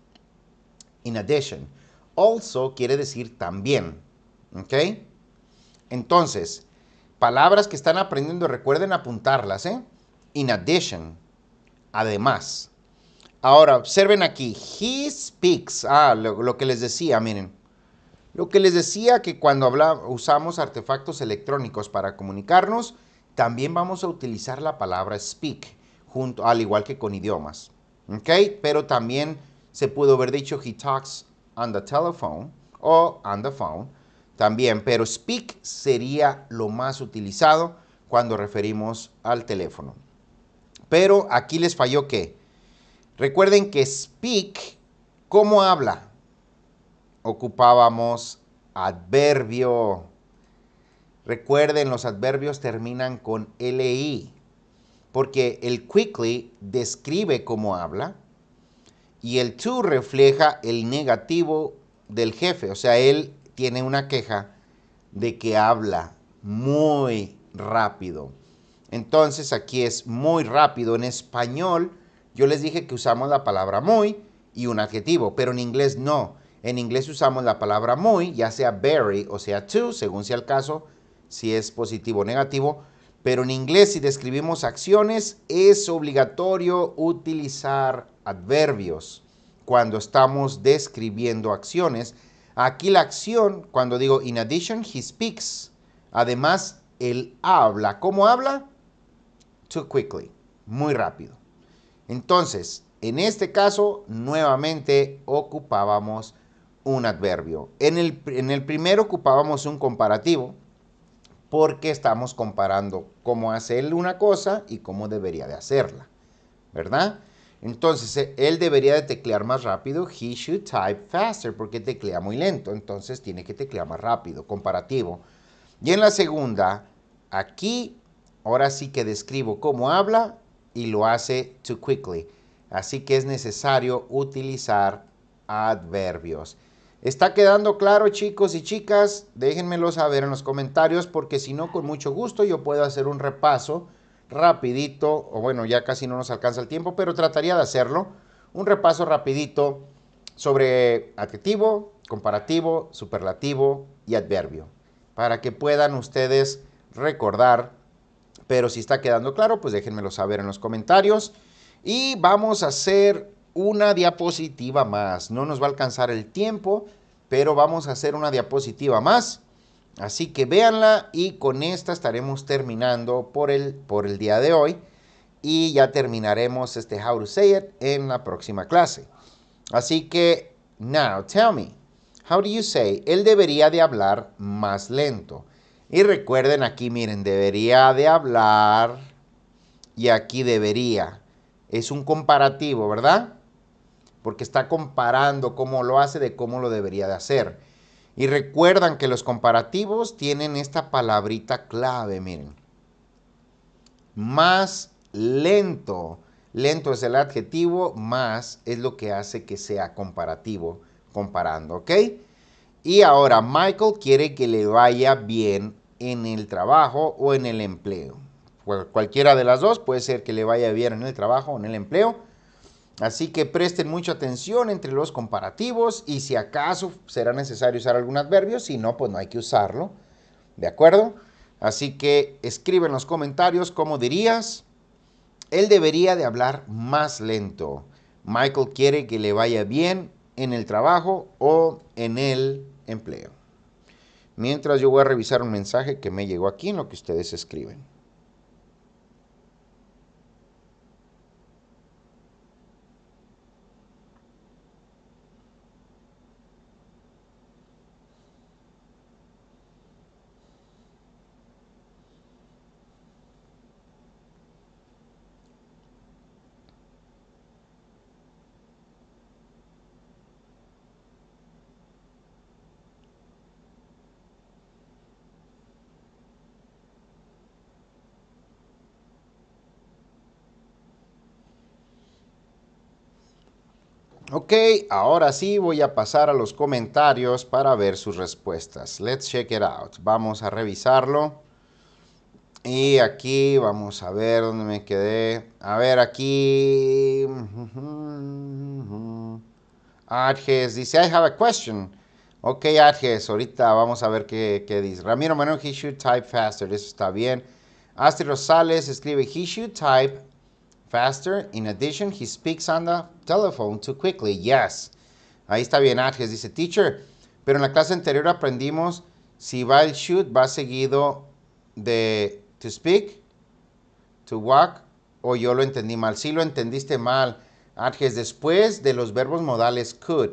in addition. Also quiere decir también. ¿Ok? Entonces, palabras que están aprendiendo, recuerden apuntarlas, ¿eh? In addition, además. Ahora, observen aquí. He speaks. Ah, lo, que les decía, miren. Lo que les decía que cuando hablamos, usamos artefactos electrónicos para comunicarnos, también vamos a utilizar la palabra speak, junto, al igual que con idiomas. ¿Ok? Pero también se pudo haber dicho he talks on the telephone o on the phone también, pero speak sería lo más utilizado cuando referimos al teléfono. Pero aquí les falló que Recuerden que speak, ¿cómo habla? Ocupábamos adverbio. Recuerden, los adverbios terminan con LI, porque el quickly describe cómo habla y el to refleja el negativo del jefe, o sea, él tiene una queja de que habla muy rápido. Entonces aquí es muy rápido en español yo les dije que usamos la palabra muy y un adjetivo, pero en inglés no. En inglés usamos la palabra muy, ya sea very o sea to, según sea el caso, si es positivo o negativo. Pero en inglés, si describimos acciones, es obligatorio utilizar adverbios cuando estamos describiendo acciones. Aquí la acción, cuando digo in addition, he speaks. Además, él habla. ¿Cómo habla? Too quickly, muy rápido. Entonces, en este caso, nuevamente ocupábamos un adverbio. En el, primero ocupábamos un comparativo porque estamos comparando cómo hace él una cosa y cómo debería de hacerla, ¿verdad? Entonces, eh, él debería de teclear más rápido. He should type faster porque teclea muy lento. Entonces, tiene que teclear más rápido, comparativo. Y en la segunda, aquí, ahora sí que describo cómo habla y lo hace too quickly. Así que es necesario utilizar adverbios. ¿Está quedando claro, chicos y chicas? Déjenmelo saber en los comentarios porque si no, con mucho gusto yo puedo hacer un repaso rapidito, o bueno, ya casi no nos alcanza el tiempo, pero trataría de hacerlo. Un repaso rapidito sobre adjetivo, comparativo, superlativo y adverbio, para que puedan ustedes recordar pero si está quedando claro, pues déjenmelo saber en los comentarios. Y vamos a hacer una diapositiva más. No nos va a alcanzar el tiempo, pero vamos a hacer una diapositiva más. Así que véanla y con esta estaremos terminando por el, por el día de hoy. Y ya terminaremos este How to Say It en la próxima clase. Así que, now tell me, how do you say? Él debería de hablar más lento. Y recuerden aquí, miren, debería de hablar y aquí debería. Es un comparativo, ¿verdad? Porque está comparando cómo lo hace de cómo lo debería de hacer. Y recuerdan que los comparativos tienen esta palabrita clave, miren. Más lento. Lento es el adjetivo, más es lo que hace que sea comparativo, comparando, ¿ok? Y ahora Michael quiere que le vaya bien en el trabajo o en el empleo. Cualquiera de las dos, puede ser que le vaya bien en el trabajo o en el empleo. Así que presten mucha atención entre los comparativos y si acaso será necesario usar algún adverbio, si no, pues no hay que usarlo. ¿De acuerdo? Así que escribe en los comentarios cómo dirías. Él debería de hablar más lento. Michael quiere que le vaya bien en el trabajo o en el empleo mientras yo voy a revisar un mensaje que me llegó aquí en lo que ustedes escriben. ahora sí voy a pasar a los comentarios para ver sus respuestas. Let's check it out. Vamos a revisarlo. Y aquí vamos a ver dónde me quedé. A ver, aquí. Arges dice: I have a question. Ok, Arges. ahorita vamos a ver qué, dice. Ramiro Manuel, he should type faster. Eso está bien. Astrid Rosales escribe: He should type faster. In addition, he speaks on the telephone too quickly. Yes. Ahí está bien, Ángel. Dice, teacher, pero en la clase anterior aprendimos si va el should, va seguido de to speak, to walk, o yo lo entendí mal. Si lo entendiste mal, Ángel, después de los verbos modales could,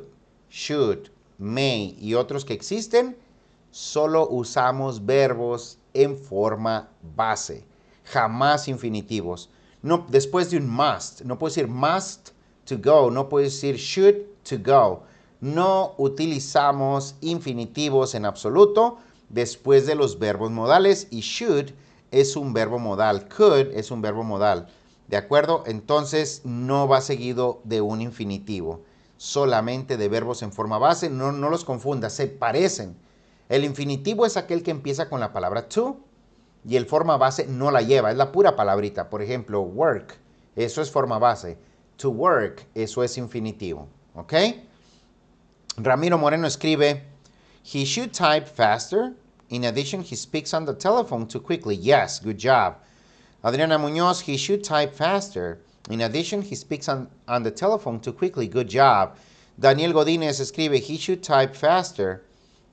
should, may y otros que existen, solo usamos verbos en forma base, jamás infinitivos no, después de un must. No puedes decir must to go, no puedes decir should to go. No utilizamos infinitivos en absoluto después de los verbos modales y should es un verbo modal, could es un verbo modal. ¿De acuerdo? Entonces no va seguido de un infinitivo, solamente de verbos en forma base. No, no los confunda. se parecen. El infinitivo es aquel que empieza con la palabra to y el forma base no la lleva, es la pura palabrita. Por ejemplo, work, eso es forma base. To work, eso es infinitivo. ¿Ok? Ramiro Moreno escribe, He should type faster. In addition, he speaks on the telephone too quickly. Yes, good job. Adriana Muñoz, he should type faster. In addition, he speaks on, the telephone too quickly. Good job. Daniel Godínez escribe, he should type faster.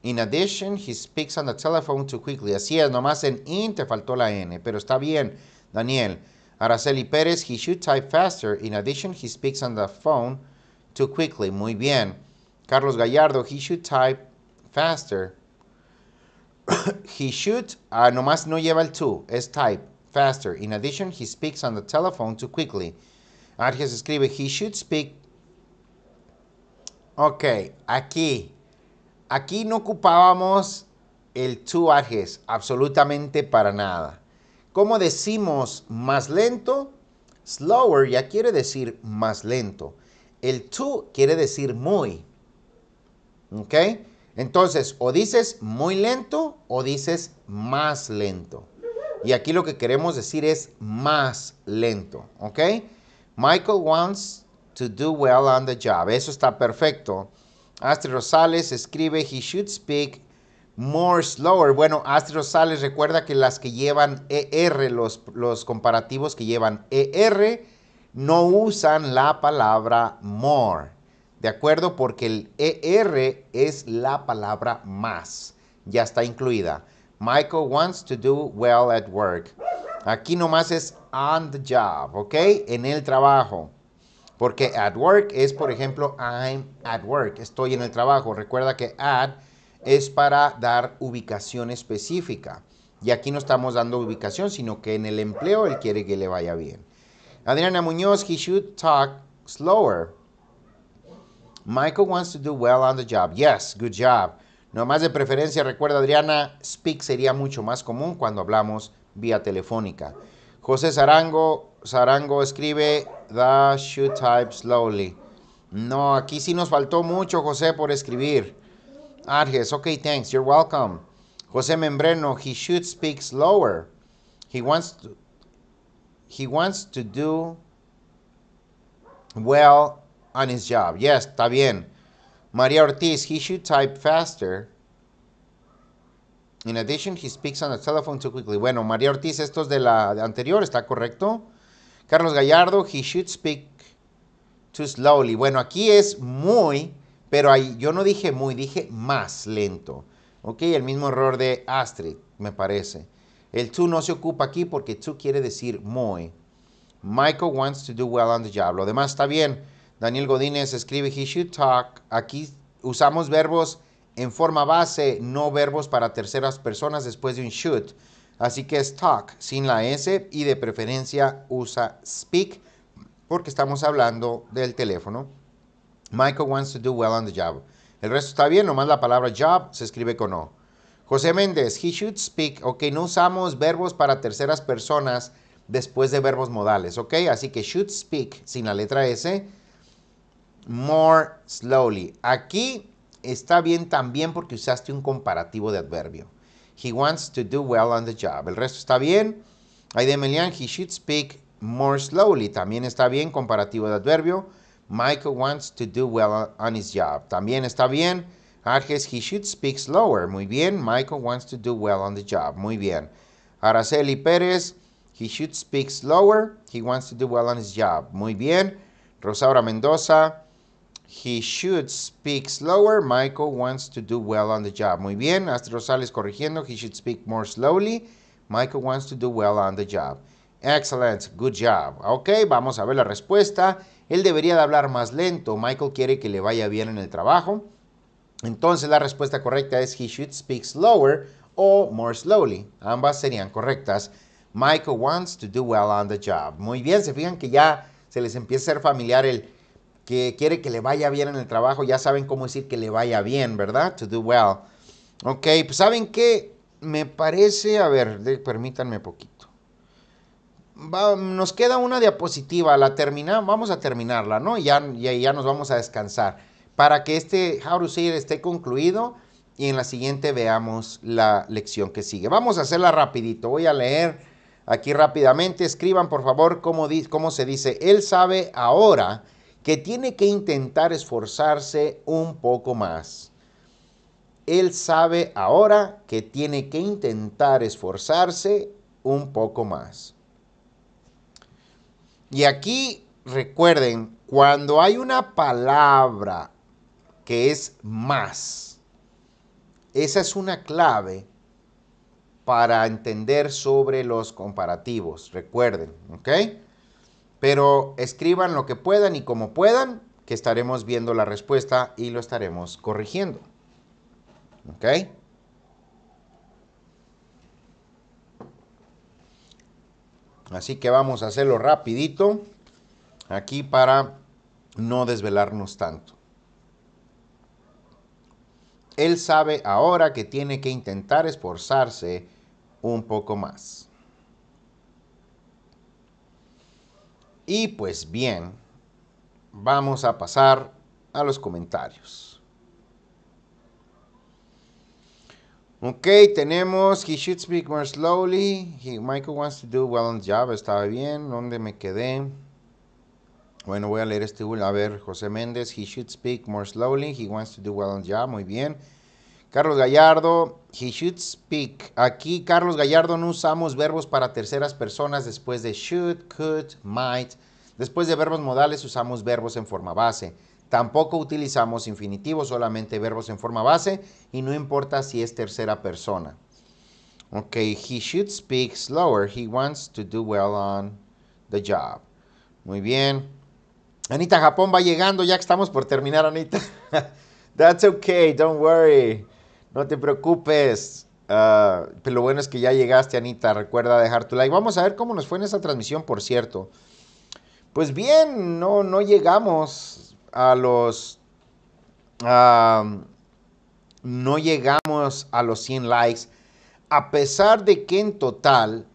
In addition, he speaks on the telephone too quickly. Así es, nomás en in te faltó la n, pero está bien, Daniel. Araceli Pérez, he should type faster. In addition, he speaks on the phone too quickly. Muy bien. Carlos Gallardo, he should type faster. he should, ah, nomás no lleva el to, es type faster. In addition, he speaks on the telephone too quickly. Arges escribe, he should speak. Ok, aquí Aquí no ocupábamos el tú absolutamente para nada. Como decimos más lento? Slower ya quiere decir más lento. El tú quiere decir muy. ¿Ok? Entonces, o dices muy lento o dices más lento. Y aquí lo que queremos decir es más lento. ¿Ok? Michael wants to do well on the job. Eso está perfecto. Astro Rosales escribe, he should speak more slower. Bueno, Astro Rosales recuerda que las que llevan ER, los, los comparativos que llevan ER, no usan la palabra more. ¿De acuerdo? Porque el ER es la palabra más. Ya está incluida. Michael wants to do well at work. Aquí nomás es on the job, ¿ok? En el trabajo. Porque at work es, por ejemplo, I'm at work, estoy en el trabajo. Recuerda que at es para dar ubicación específica. Y aquí no estamos dando ubicación, sino que en el empleo él quiere que le vaya bien. Adriana Muñoz, he should talk slower. Michael wants to do well on the job. Yes, good job. Nomás de preferencia, recuerda Adriana, speak sería mucho más común cuando hablamos vía telefónica. José Sarango, Sarango escribe da, should Type Slowly. No, aquí sí nos faltó mucho, José, por escribir. Arges, ok, thanks, you're welcome. José Membreno, he should speak slower. He wants to, he wants to do well on his job. Yes, está bien. María Ortiz, he should type faster. In addition, he speaks on the telephone too quickly. Bueno, María Ortiz, esto es de la anterior, ¿está correcto? Carlos Gallardo, he should speak too slowly. Bueno, aquí es muy, pero ahí, yo no dije muy, dije más lento. Ok, el mismo error de Astrid, me parece. El tú no se ocupa aquí porque tú quiere decir muy. Michael wants to do well on the job. Lo demás está bien. Daniel Godínez escribe, he should talk. Aquí usamos verbos en forma base, no verbos para terceras personas después de un should. Así que es talk sin la S y de preferencia usa speak porque estamos hablando del teléfono. Michael wants to do well on the job. El resto está bien, nomás la palabra job se escribe con O. José Méndez, he should speak. Ok, no usamos verbos para terceras personas después de verbos modales, ok? Así que should speak sin la letra S. More slowly. Aquí está bien también porque usaste un comparativo de adverbio. He wants to do well on the job. El resto está bien. Melian, he should speak more slowly. También está bien, comparativo de adverbio. Michael wants to do well on his job. También está bien. Arges, he should speak slower. Muy bien. Michael wants to do well on the job. Muy bien. Araceli Pérez, he should speak slower. He wants to do well on his job. Muy bien. Rosaura Mendoza, He should speak slower. Michael wants to do well on the job. Muy bien, Astrid Rosales corrigiendo. He should speak more slowly. Michael wants to do well on the job. Excellent, good job. Ok, vamos a ver la respuesta. Él debería de hablar más lento. Michael quiere que le vaya bien en el trabajo. Entonces la respuesta correcta es he should speak slower o more slowly. Ambas serían correctas. Michael wants to do well on the job. Muy bien, se fijan que ya se les empieza a ser familiar el que quiere que le vaya bien en el trabajo, ya saben cómo decir que le vaya bien, ¿verdad? To do well. Ok, pues ¿saben qué? Me parece, a ver, permítanme poquito. nos queda una diapositiva, la terminamos, vamos a terminarla, ¿no? Ya, ya, ya nos vamos a descansar. Para que este How to Say esté concluido y en la siguiente veamos la lección que sigue. Vamos a hacerla rapidito, voy a leer aquí rápidamente. Escriban, por favor, cómo, cómo se dice, él sabe ahora que tiene que intentar esforzarse un poco más. Él sabe ahora que tiene que intentar esforzarse un poco más. Y aquí recuerden, cuando hay una palabra que es más, esa es una clave para entender sobre los comparativos, recuerden, ¿ok? Pero escriban lo que puedan y como puedan, que estaremos viendo la respuesta y lo estaremos corrigiendo. ¿Ok? Así que vamos a hacerlo rapidito aquí para no desvelarnos tanto. Él sabe ahora que tiene que intentar esforzarse un poco más. Y pues bien, vamos a pasar a los comentarios. Ok, tenemos He should speak more slowly. Michael wants to do well on the job. Estaba bien. ¿Dónde me quedé? Bueno, voy a leer este. A ver, José Méndez. He should speak more slowly. He wants to do well on the job. Muy bien. Carlos Gallardo, he should speak. Aquí, Carlos Gallardo, no usamos verbos para terceras personas después de should, could, might. Después de verbos modales usamos verbos en forma base. Tampoco utilizamos infinitivos, solamente verbos en forma base y no importa si es tercera persona. Ok, he should speak slower. He wants to do well on the job. Muy bien. Anita Japón va llegando, ya que estamos por terminar, Anita. That's okay, don't worry. No te preocupes. Ah, pero lo bueno es que ya llegaste, Anita. Recuerda dejar tu like. Vamos a ver cómo nos fue en esa transmisión, por cierto. Pues bien, no, no llegamos a los... no llegamos a los 100 likes. A pesar de que en total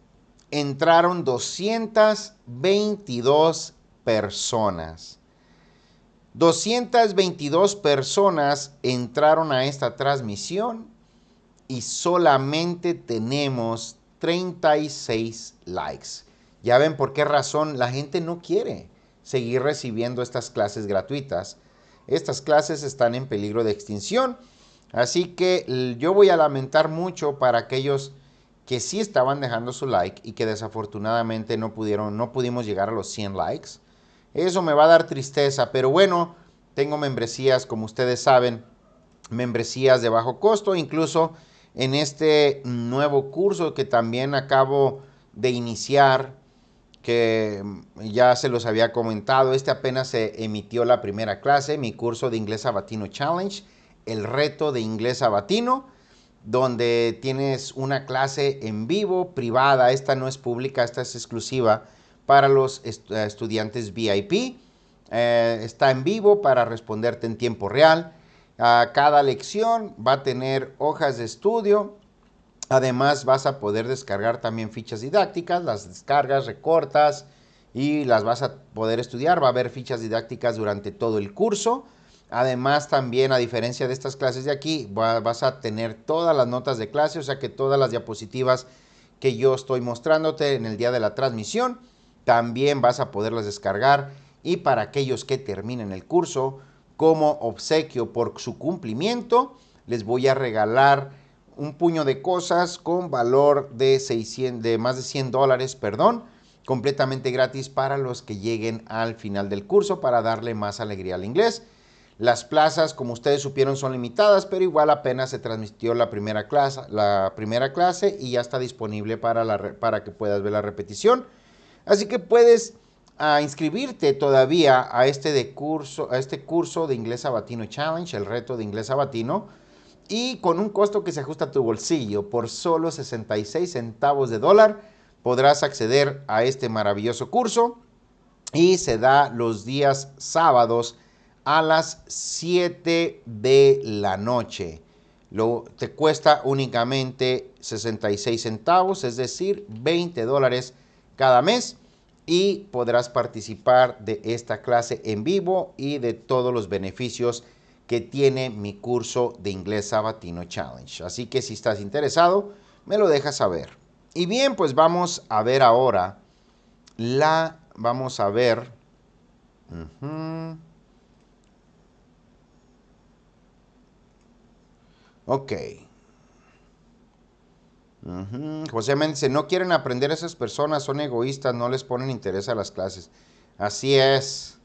entraron 222 personas. 222 personas entraron a esta transmisión y solamente tenemos 36 likes. Ya ven por qué razón la gente no quiere seguir recibiendo estas clases gratuitas. Estas clases están en peligro de extinción. Así que yo voy a lamentar mucho para aquellos que sí estaban dejando su like y que desafortunadamente no pudieron, no pudimos llegar a los 100 likes. Eso me va a dar tristeza, pero bueno, tengo membresías, como ustedes saben, membresías de bajo costo, incluso en este nuevo curso que también acabo de iniciar, que ya se los había comentado, este apenas se emitió la primera clase, mi curso de inglés abatino challenge, el reto de inglés abatino donde tienes una clase en vivo, privada, esta no es pública, esta es exclusiva para los eh, estudiantes VIP. Eh, está en vivo para responderte en tiempo real. a cada lección va a tener hojas de estudio. Además vas a poder descargar también fichas didácticas, las descargas, recortas y las vas a poder estudiar. Va a haber fichas didácticas durante todo el curso. Además, también, a diferencia de estas clases de aquí, vas a tener todas las notas de clase, o sea que todas las diapositivas que yo estoy mostrándote en el día de la transmisión también vas a poderlas descargar y para aquellos que terminen el curso, como obsequio por su cumplimiento, les voy a regalar un puño de cosas con valor de, más de 100 dólares, perdón, completamente gratis para los que lleguen al final del curso para darle más alegría al inglés. Las plazas, como ustedes supieron, son limitadas, pero igual apenas se transmitió la primera clase, la primera clase y ya está disponible para que puedas ver la repetición. Así que puedes ah, inscribirte todavía a este, curso, a este curso de inglés abatino challenge, el reto de inglés abatino, y con un costo que se ajusta a tu bolsillo, por solo 66 centavos de dólar, podrás acceder a este maravilloso curso y se da los días sábados a las 7 de la noche. Lo, te cuesta únicamente 66 centavos, es decir, 20 dólares cada mes y podrás participar de esta clase en vivo y de todos los beneficios que tiene mi curso de inglés sabatino challenge. Así que si estás interesado, me lo dejas saber. Y bien, pues vamos a ver ahora la, vamos a ver, ok. José pues, Méndez no quieren aprender a esas personas, son egoístas, no les ponen interés a las clases. Así es,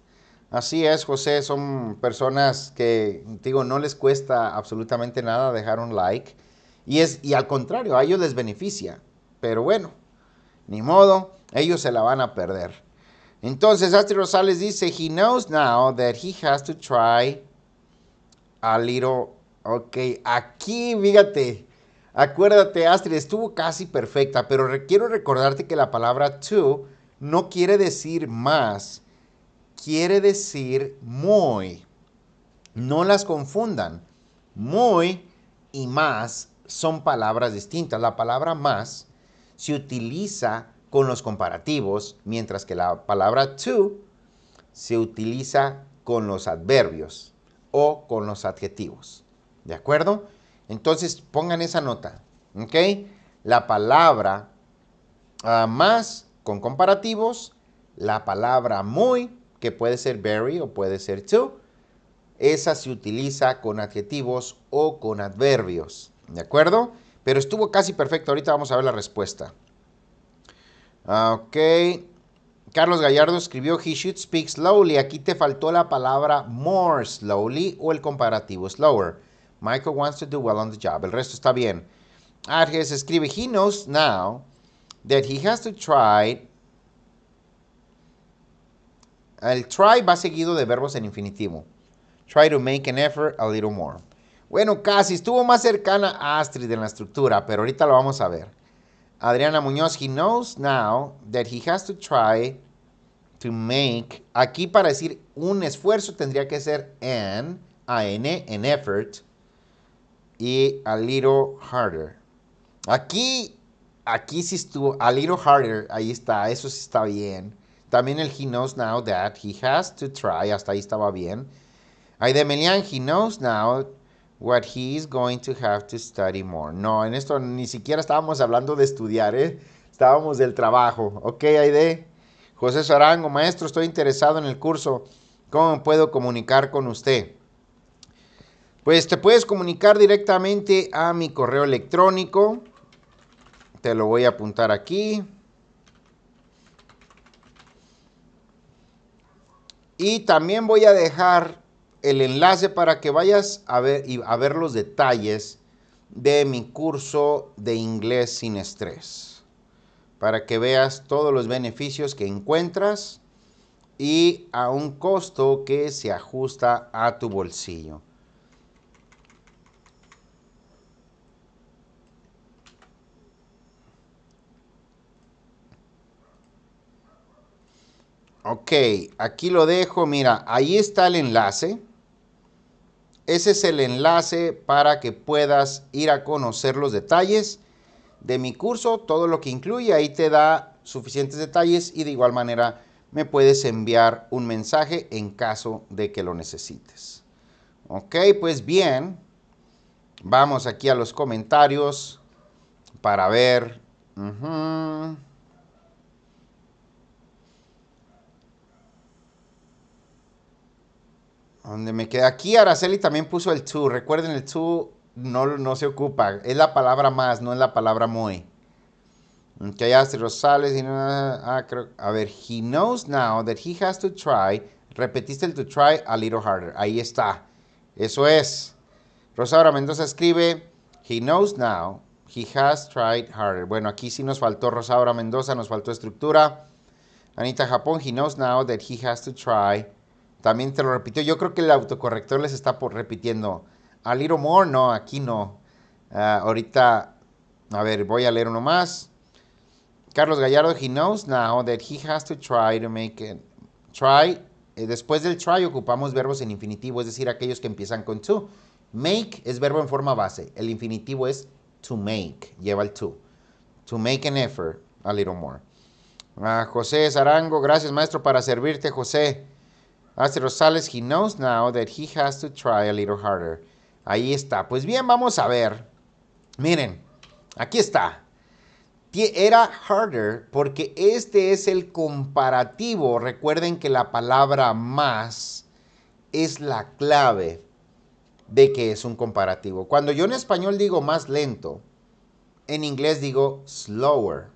así es, José, son personas que, digo, no les cuesta absolutamente nada dejar un like. Y, es, y al contrario, a ellos les beneficia. Pero bueno, ni modo, ellos se la van a perder. Entonces, Astrid Rosales dice, he knows now that he has to try a little... Ok, aquí, fíjate, Acuérdate, Astrid, estuvo casi perfecta, pero quiero recordarte que la palabra to no quiere decir más, quiere decir muy. No las confundan. Muy y más son palabras distintas. La palabra más se utiliza con los comparativos, mientras que la palabra to se utiliza con los adverbios o con los adjetivos. ¿De acuerdo? Entonces pongan esa nota, ¿ok? La palabra ah, más con comparativos, la palabra muy, que puede ser very o puede ser to, esa se utiliza con adjetivos o con adverbios, ¿de acuerdo? Pero estuvo casi perfecto, ahorita vamos a ver la respuesta. Ah, ok. Carlos Gallardo escribió, he should speak slowly. Aquí te faltó la palabra more slowly o el comparativo slower. Michael wants to do well on the job. El resto está bien. Arges escribe, he knows now that he has to try. El try va seguido de verbos en infinitivo. Try to make an effort a little more. Bueno, casi estuvo más cercana a Astrid en la estructura, pero ahorita lo vamos a ver. Adriana Muñoz, he knows now that he has to try to make. Aquí para decir un esfuerzo tendría que ser an, a-n, an effort y A Little Harder. Aquí, aquí sí estuvo, A Little Harder, ahí está, eso sí está bien. También el He Knows Now That He Has to Try, hasta ahí estaba bien. Aide de Melian, He Knows Now What He is Going to Have to Study More. No, en esto ni siquiera estábamos hablando de estudiar, ¿eh? Estábamos del trabajo. Ok, Aide. José Sarango, maestro, estoy interesado en el curso. ¿Cómo puedo comunicar con usted? Pues te puedes comunicar directamente a mi correo electrónico. Te lo voy a apuntar aquí. Y también voy a dejar el enlace para que vayas a ver, a ver los detalles de mi curso de inglés sin estrés. Para que veas todos los beneficios que encuentras y a un costo que se ajusta a tu bolsillo. Ok, aquí lo dejo. Mira, ahí está el enlace. Ese es el enlace para que puedas ir a conocer los detalles de mi curso, todo lo que incluye. Ahí te da suficientes detalles y de igual manera me puedes enviar un mensaje en caso de que lo necesites. Ok, pues bien, vamos aquí a los comentarios para ver. me queda? Aquí Araceli también puso el to. Recuerden, el to no, no se ocupa. Es la palabra más, no es la palabra muy. Que hay Rosales ah, a ver, he knows now that he has to try. Repetiste el to try a little harder. Ahí está. Eso es. Rosaura Mendoza escribe, he knows now, he has tried harder. Bueno, aquí sí nos faltó Rosaura Mendoza, nos faltó estructura. Anita Japón, he knows now that he has to try también te lo repitió. Yo creo que el autocorrector les está repitiendo, a little more, no, aquí no. Ah, ahorita, a ver, voy a leer uno más. Carlos Gallardo, he knows now that he has to try to make it. Try, eh, después del try ocupamos verbos en infinitivo, es decir, aquellos que empiezan con to. Make es verbo en forma base, el infinitivo es to make, lleva el to. To make an effort, a little more. Ah, José Zarango, gracias maestro para servirte, José. Rosales, he knows now that he has to try a little harder. Ahí está. Pues bien, vamos a ver. Miren, aquí está. Era harder porque este es el comparativo. Recuerden que la palabra más es la clave de que es un comparativo. Cuando yo en español digo más lento, en inglés digo slower.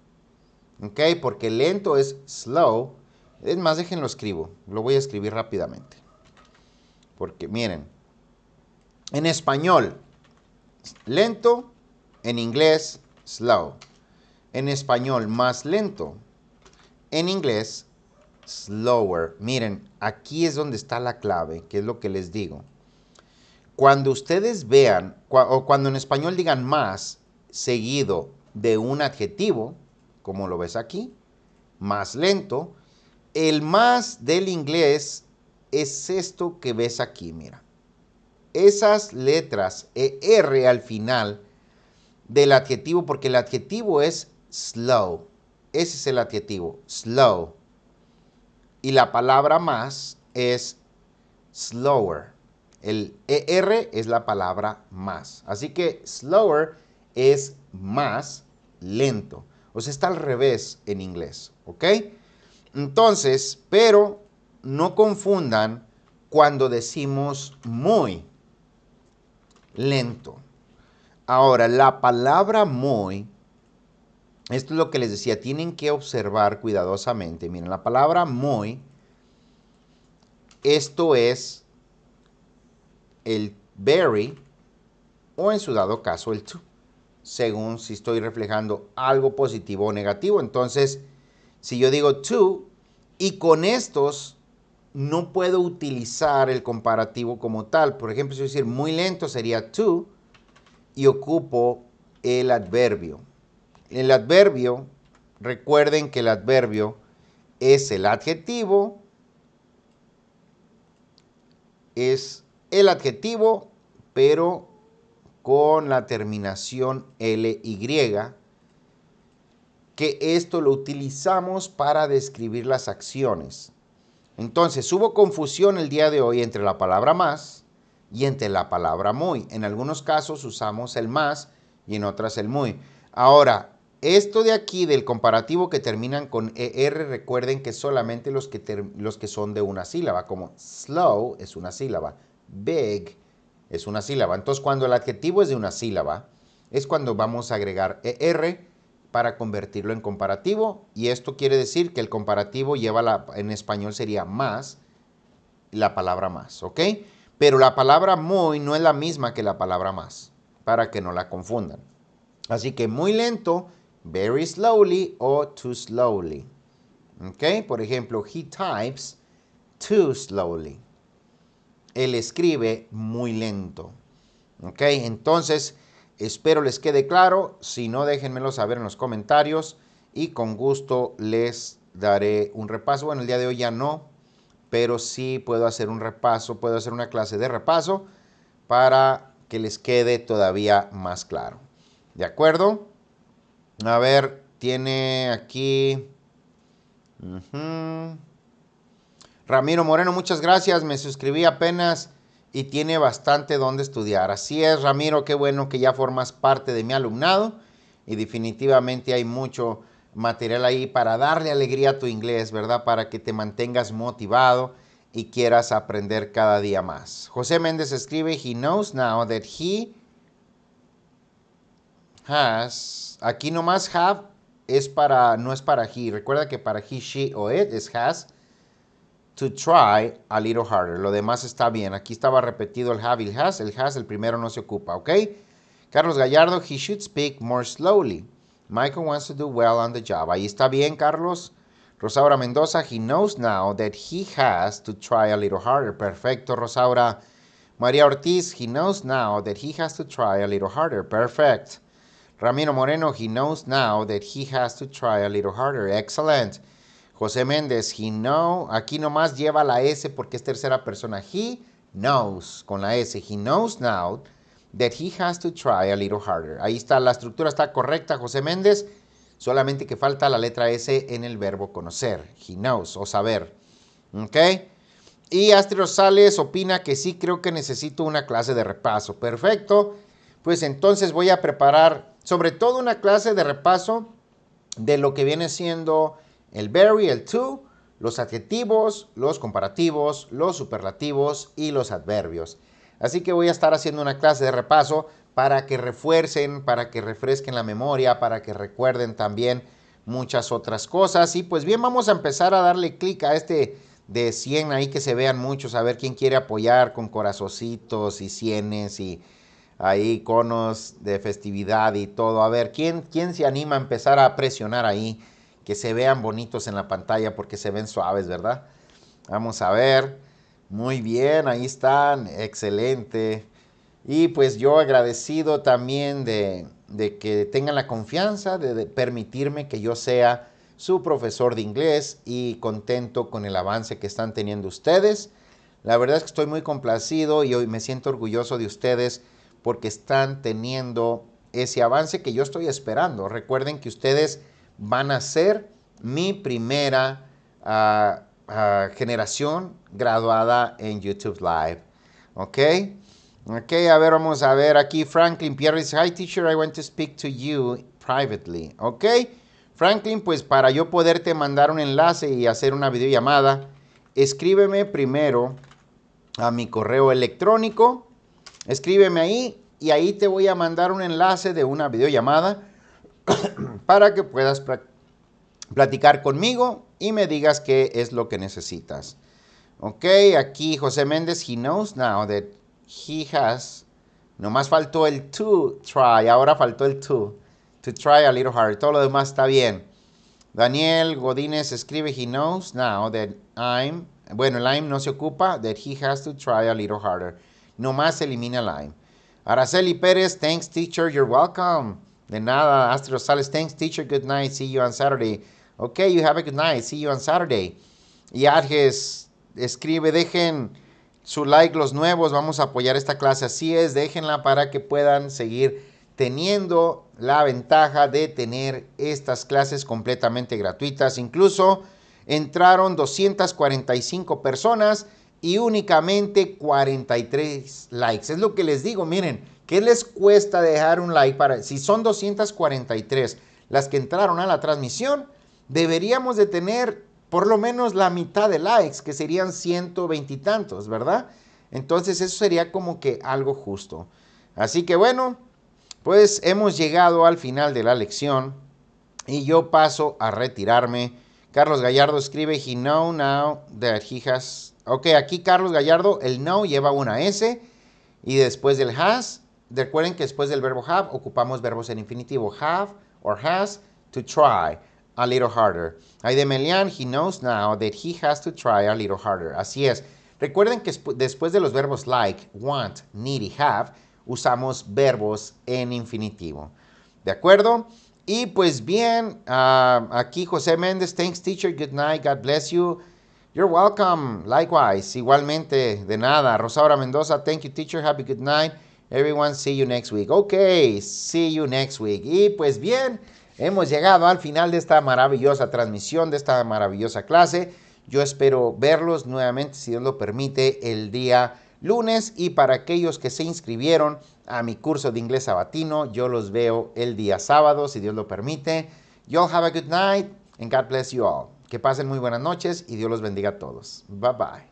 ¿Ok? Porque lento es slow es más, déjenlo escribo. Lo voy a escribir rápidamente. Porque miren, en español, lento. En inglés, slow. En español, más lento. En inglés, slower. Miren, aquí es donde está la clave, que es lo que les digo. Cuando ustedes vean, o cuando en español digan más, seguido de un adjetivo, como lo ves aquí, más lento, el más del inglés es esto que ves aquí, mira. Esas letras ER al final del adjetivo, porque el adjetivo es slow. Ese es el adjetivo, slow. Y la palabra más es slower. El ER es la palabra más. Así que slower es más lento. O sea, está al revés en inglés, ¿ok? Entonces, pero no confundan cuando decimos muy lento. Ahora, la palabra muy, esto es lo que les decía, tienen que observar cuidadosamente. Miren, la palabra muy, esto es el very o en su dado caso el to, según si estoy reflejando algo positivo o negativo. Entonces, si yo digo to, y con estos no puedo utilizar el comparativo como tal. Por ejemplo, si decir muy lento sería to y ocupo el adverbio. El adverbio, recuerden que el adverbio es el adjetivo, es el adjetivo, pero con la terminación ly que esto lo utilizamos para describir las acciones. Entonces, hubo confusión el día de hoy entre la palabra más y entre la palabra muy. En algunos casos usamos el más y en otras el muy. Ahora, esto de aquí del comparativo que terminan con ER, recuerden que solamente los que, los que son de una sílaba, como slow es una sílaba, big es una sílaba. Entonces, cuando el adjetivo es de una sílaba, es cuando vamos a agregar ER para convertirlo en comparativo y esto quiere decir que el comparativo lleva la, en español sería más, la palabra más, ¿ok? Pero la palabra muy no es la misma que la palabra más, para que no la confundan. Así que muy lento, very slowly o too slowly, ¿ok? Por ejemplo, he types too slowly. Él escribe muy lento, ¿ok? Entonces, Espero les quede claro, si no déjenmelo saber en los comentarios y con gusto les daré un repaso. Bueno, el día de hoy ya no, pero sí puedo hacer un repaso, puedo hacer una clase de repaso para que les quede todavía más claro. ¿De acuerdo? A ver, tiene aquí... Ramiro Moreno, muchas gracias. Me suscribí apenas y tiene bastante donde estudiar. Así es, Ramiro, qué bueno que ya formas parte de mi alumnado y definitivamente hay mucho material ahí para darle alegría a tu inglés, ¿verdad? Para que te mantengas motivado y quieras aprender cada día más. José Méndez escribe, he knows now that he has, aquí nomás have es para, no es para he, recuerda que para he, she o it es has, to try a little harder. Lo demás está bien. Aquí estaba repetido el have y el has. El has, el primero no se ocupa, ¿ok? Carlos Gallardo, he should speak more slowly. Michael wants to do well on the job. Ahí está bien, Carlos. Rosaura Mendoza, he knows now that he has to try a little harder. Perfecto, Rosaura. María Ortiz, he knows now that he has to try a little harder. Perfect. Ramiro Moreno, he knows now that he has to try a little harder. Excellent. José Méndez, he know. Aquí nomás lleva la S porque es tercera persona. He knows con la S. He knows now that he has to try a little harder. Ahí está, la estructura está correcta, José Méndez. Solamente que falta la letra S en el verbo conocer. He knows o saber. ¿Ok? Y Astrid Rosales opina que sí, creo que necesito una clase de repaso. Perfecto. Pues entonces voy a preparar sobre todo una clase de repaso de lo que viene siendo el very, el to, los adjetivos, los comparativos, los superlativos y los adverbios. Así que voy a estar haciendo una clase de repaso para que refuercen, para que refresquen la memoria, para que recuerden también muchas otras cosas. Y pues bien, vamos a empezar a darle clic a este de 100 ahí que se vean muchos, a ver quién quiere apoyar con corazoncitos y sienes y ahí conos de festividad y todo. A ver, ¿quién, quién se anima a empezar a presionar ahí? que se vean bonitos en la pantalla porque se ven suaves, ¿verdad? Vamos a ver. Muy bien, ahí están. Excelente. Y pues yo agradecido también de, que tengan la confianza de, de permitirme que yo sea su profesor de inglés y contento con el avance que están teniendo ustedes. La verdad es que estoy muy complacido y hoy me siento orgulloso de ustedes porque están teniendo ese avance que yo estoy esperando. Recuerden que ustedes van a ser mi primera ah, ah, generación graduada en YouTube Live. ¿Ok? Ok, a ver, vamos a ver aquí. Franklin Pierre dice, hi teacher, I want to speak to you privately. Ok, Franklin, pues para yo poderte mandar un enlace y hacer una videollamada, escríbeme primero a mi correo electrónico. Escríbeme ahí y ahí te voy a mandar un enlace de una videollamada para que puedas platicar conmigo y me digas qué es lo que necesitas. Ok, aquí José Méndez, he knows now that he has. Nomás faltó el to try, ahora faltó el to. To try a little harder. Todo lo demás está bien. Daniel Godínez escribe, he knows now that I'm. Bueno, el I'm no se ocupa, that he has to try a little harder. Nomás elimina el I'm. Araceli Pérez, thanks teacher, you're welcome. De nada, Astro sales Thanks, teacher. Good night. See you on Saturday. Ok, you have a good night. See you on Saturday. Y Arges escribe, dejen su like los nuevos. Vamos a apoyar esta clase. Así es, déjenla para que puedan seguir teniendo la ventaja de tener estas clases completamente gratuitas. Incluso entraron 245 personas y únicamente 43 likes. Es lo que les digo, miren, ¿Qué les cuesta dejar un like para... Si son 243 las que entraron a la transmisión, deberíamos de tener por lo menos la mitad de likes, que serían 120 y tantos, ¿verdad? Entonces eso sería como que algo justo. Así que bueno, pues hemos llegado al final de la lección y yo paso a retirarme. Carlos Gallardo escribe, he know now de he has... Ok, aquí Carlos Gallardo, el now lleva una S y después del has Recuerden que después del verbo have ocupamos verbos en infinitivo. Have or has to try a little harder. de Melian, he knows now that he has to try a little harder. Así es. Recuerden que después de los verbos like, want, need have, usamos verbos en infinitivo. ¿De acuerdo? Y pues bien, ah, aquí José Méndez, thanks teacher, good night, God bless you. You're welcome, likewise, igualmente, de nada. Rosaura Mendoza, thank you teacher, happy good night. Everyone, see you next week. Ok, see you next week. Y pues bien, hemos llegado al final de esta maravillosa transmisión, de esta maravillosa clase. Yo espero verlos nuevamente, si Dios lo permite, el día lunes. Y para aquellos que se inscribieron a mi curso de inglés sabatino, yo los veo el día sábado, si Dios lo permite. all have a good night and God bless you all. Que pasen muy buenas noches y Dios los bendiga a todos. Bye bye.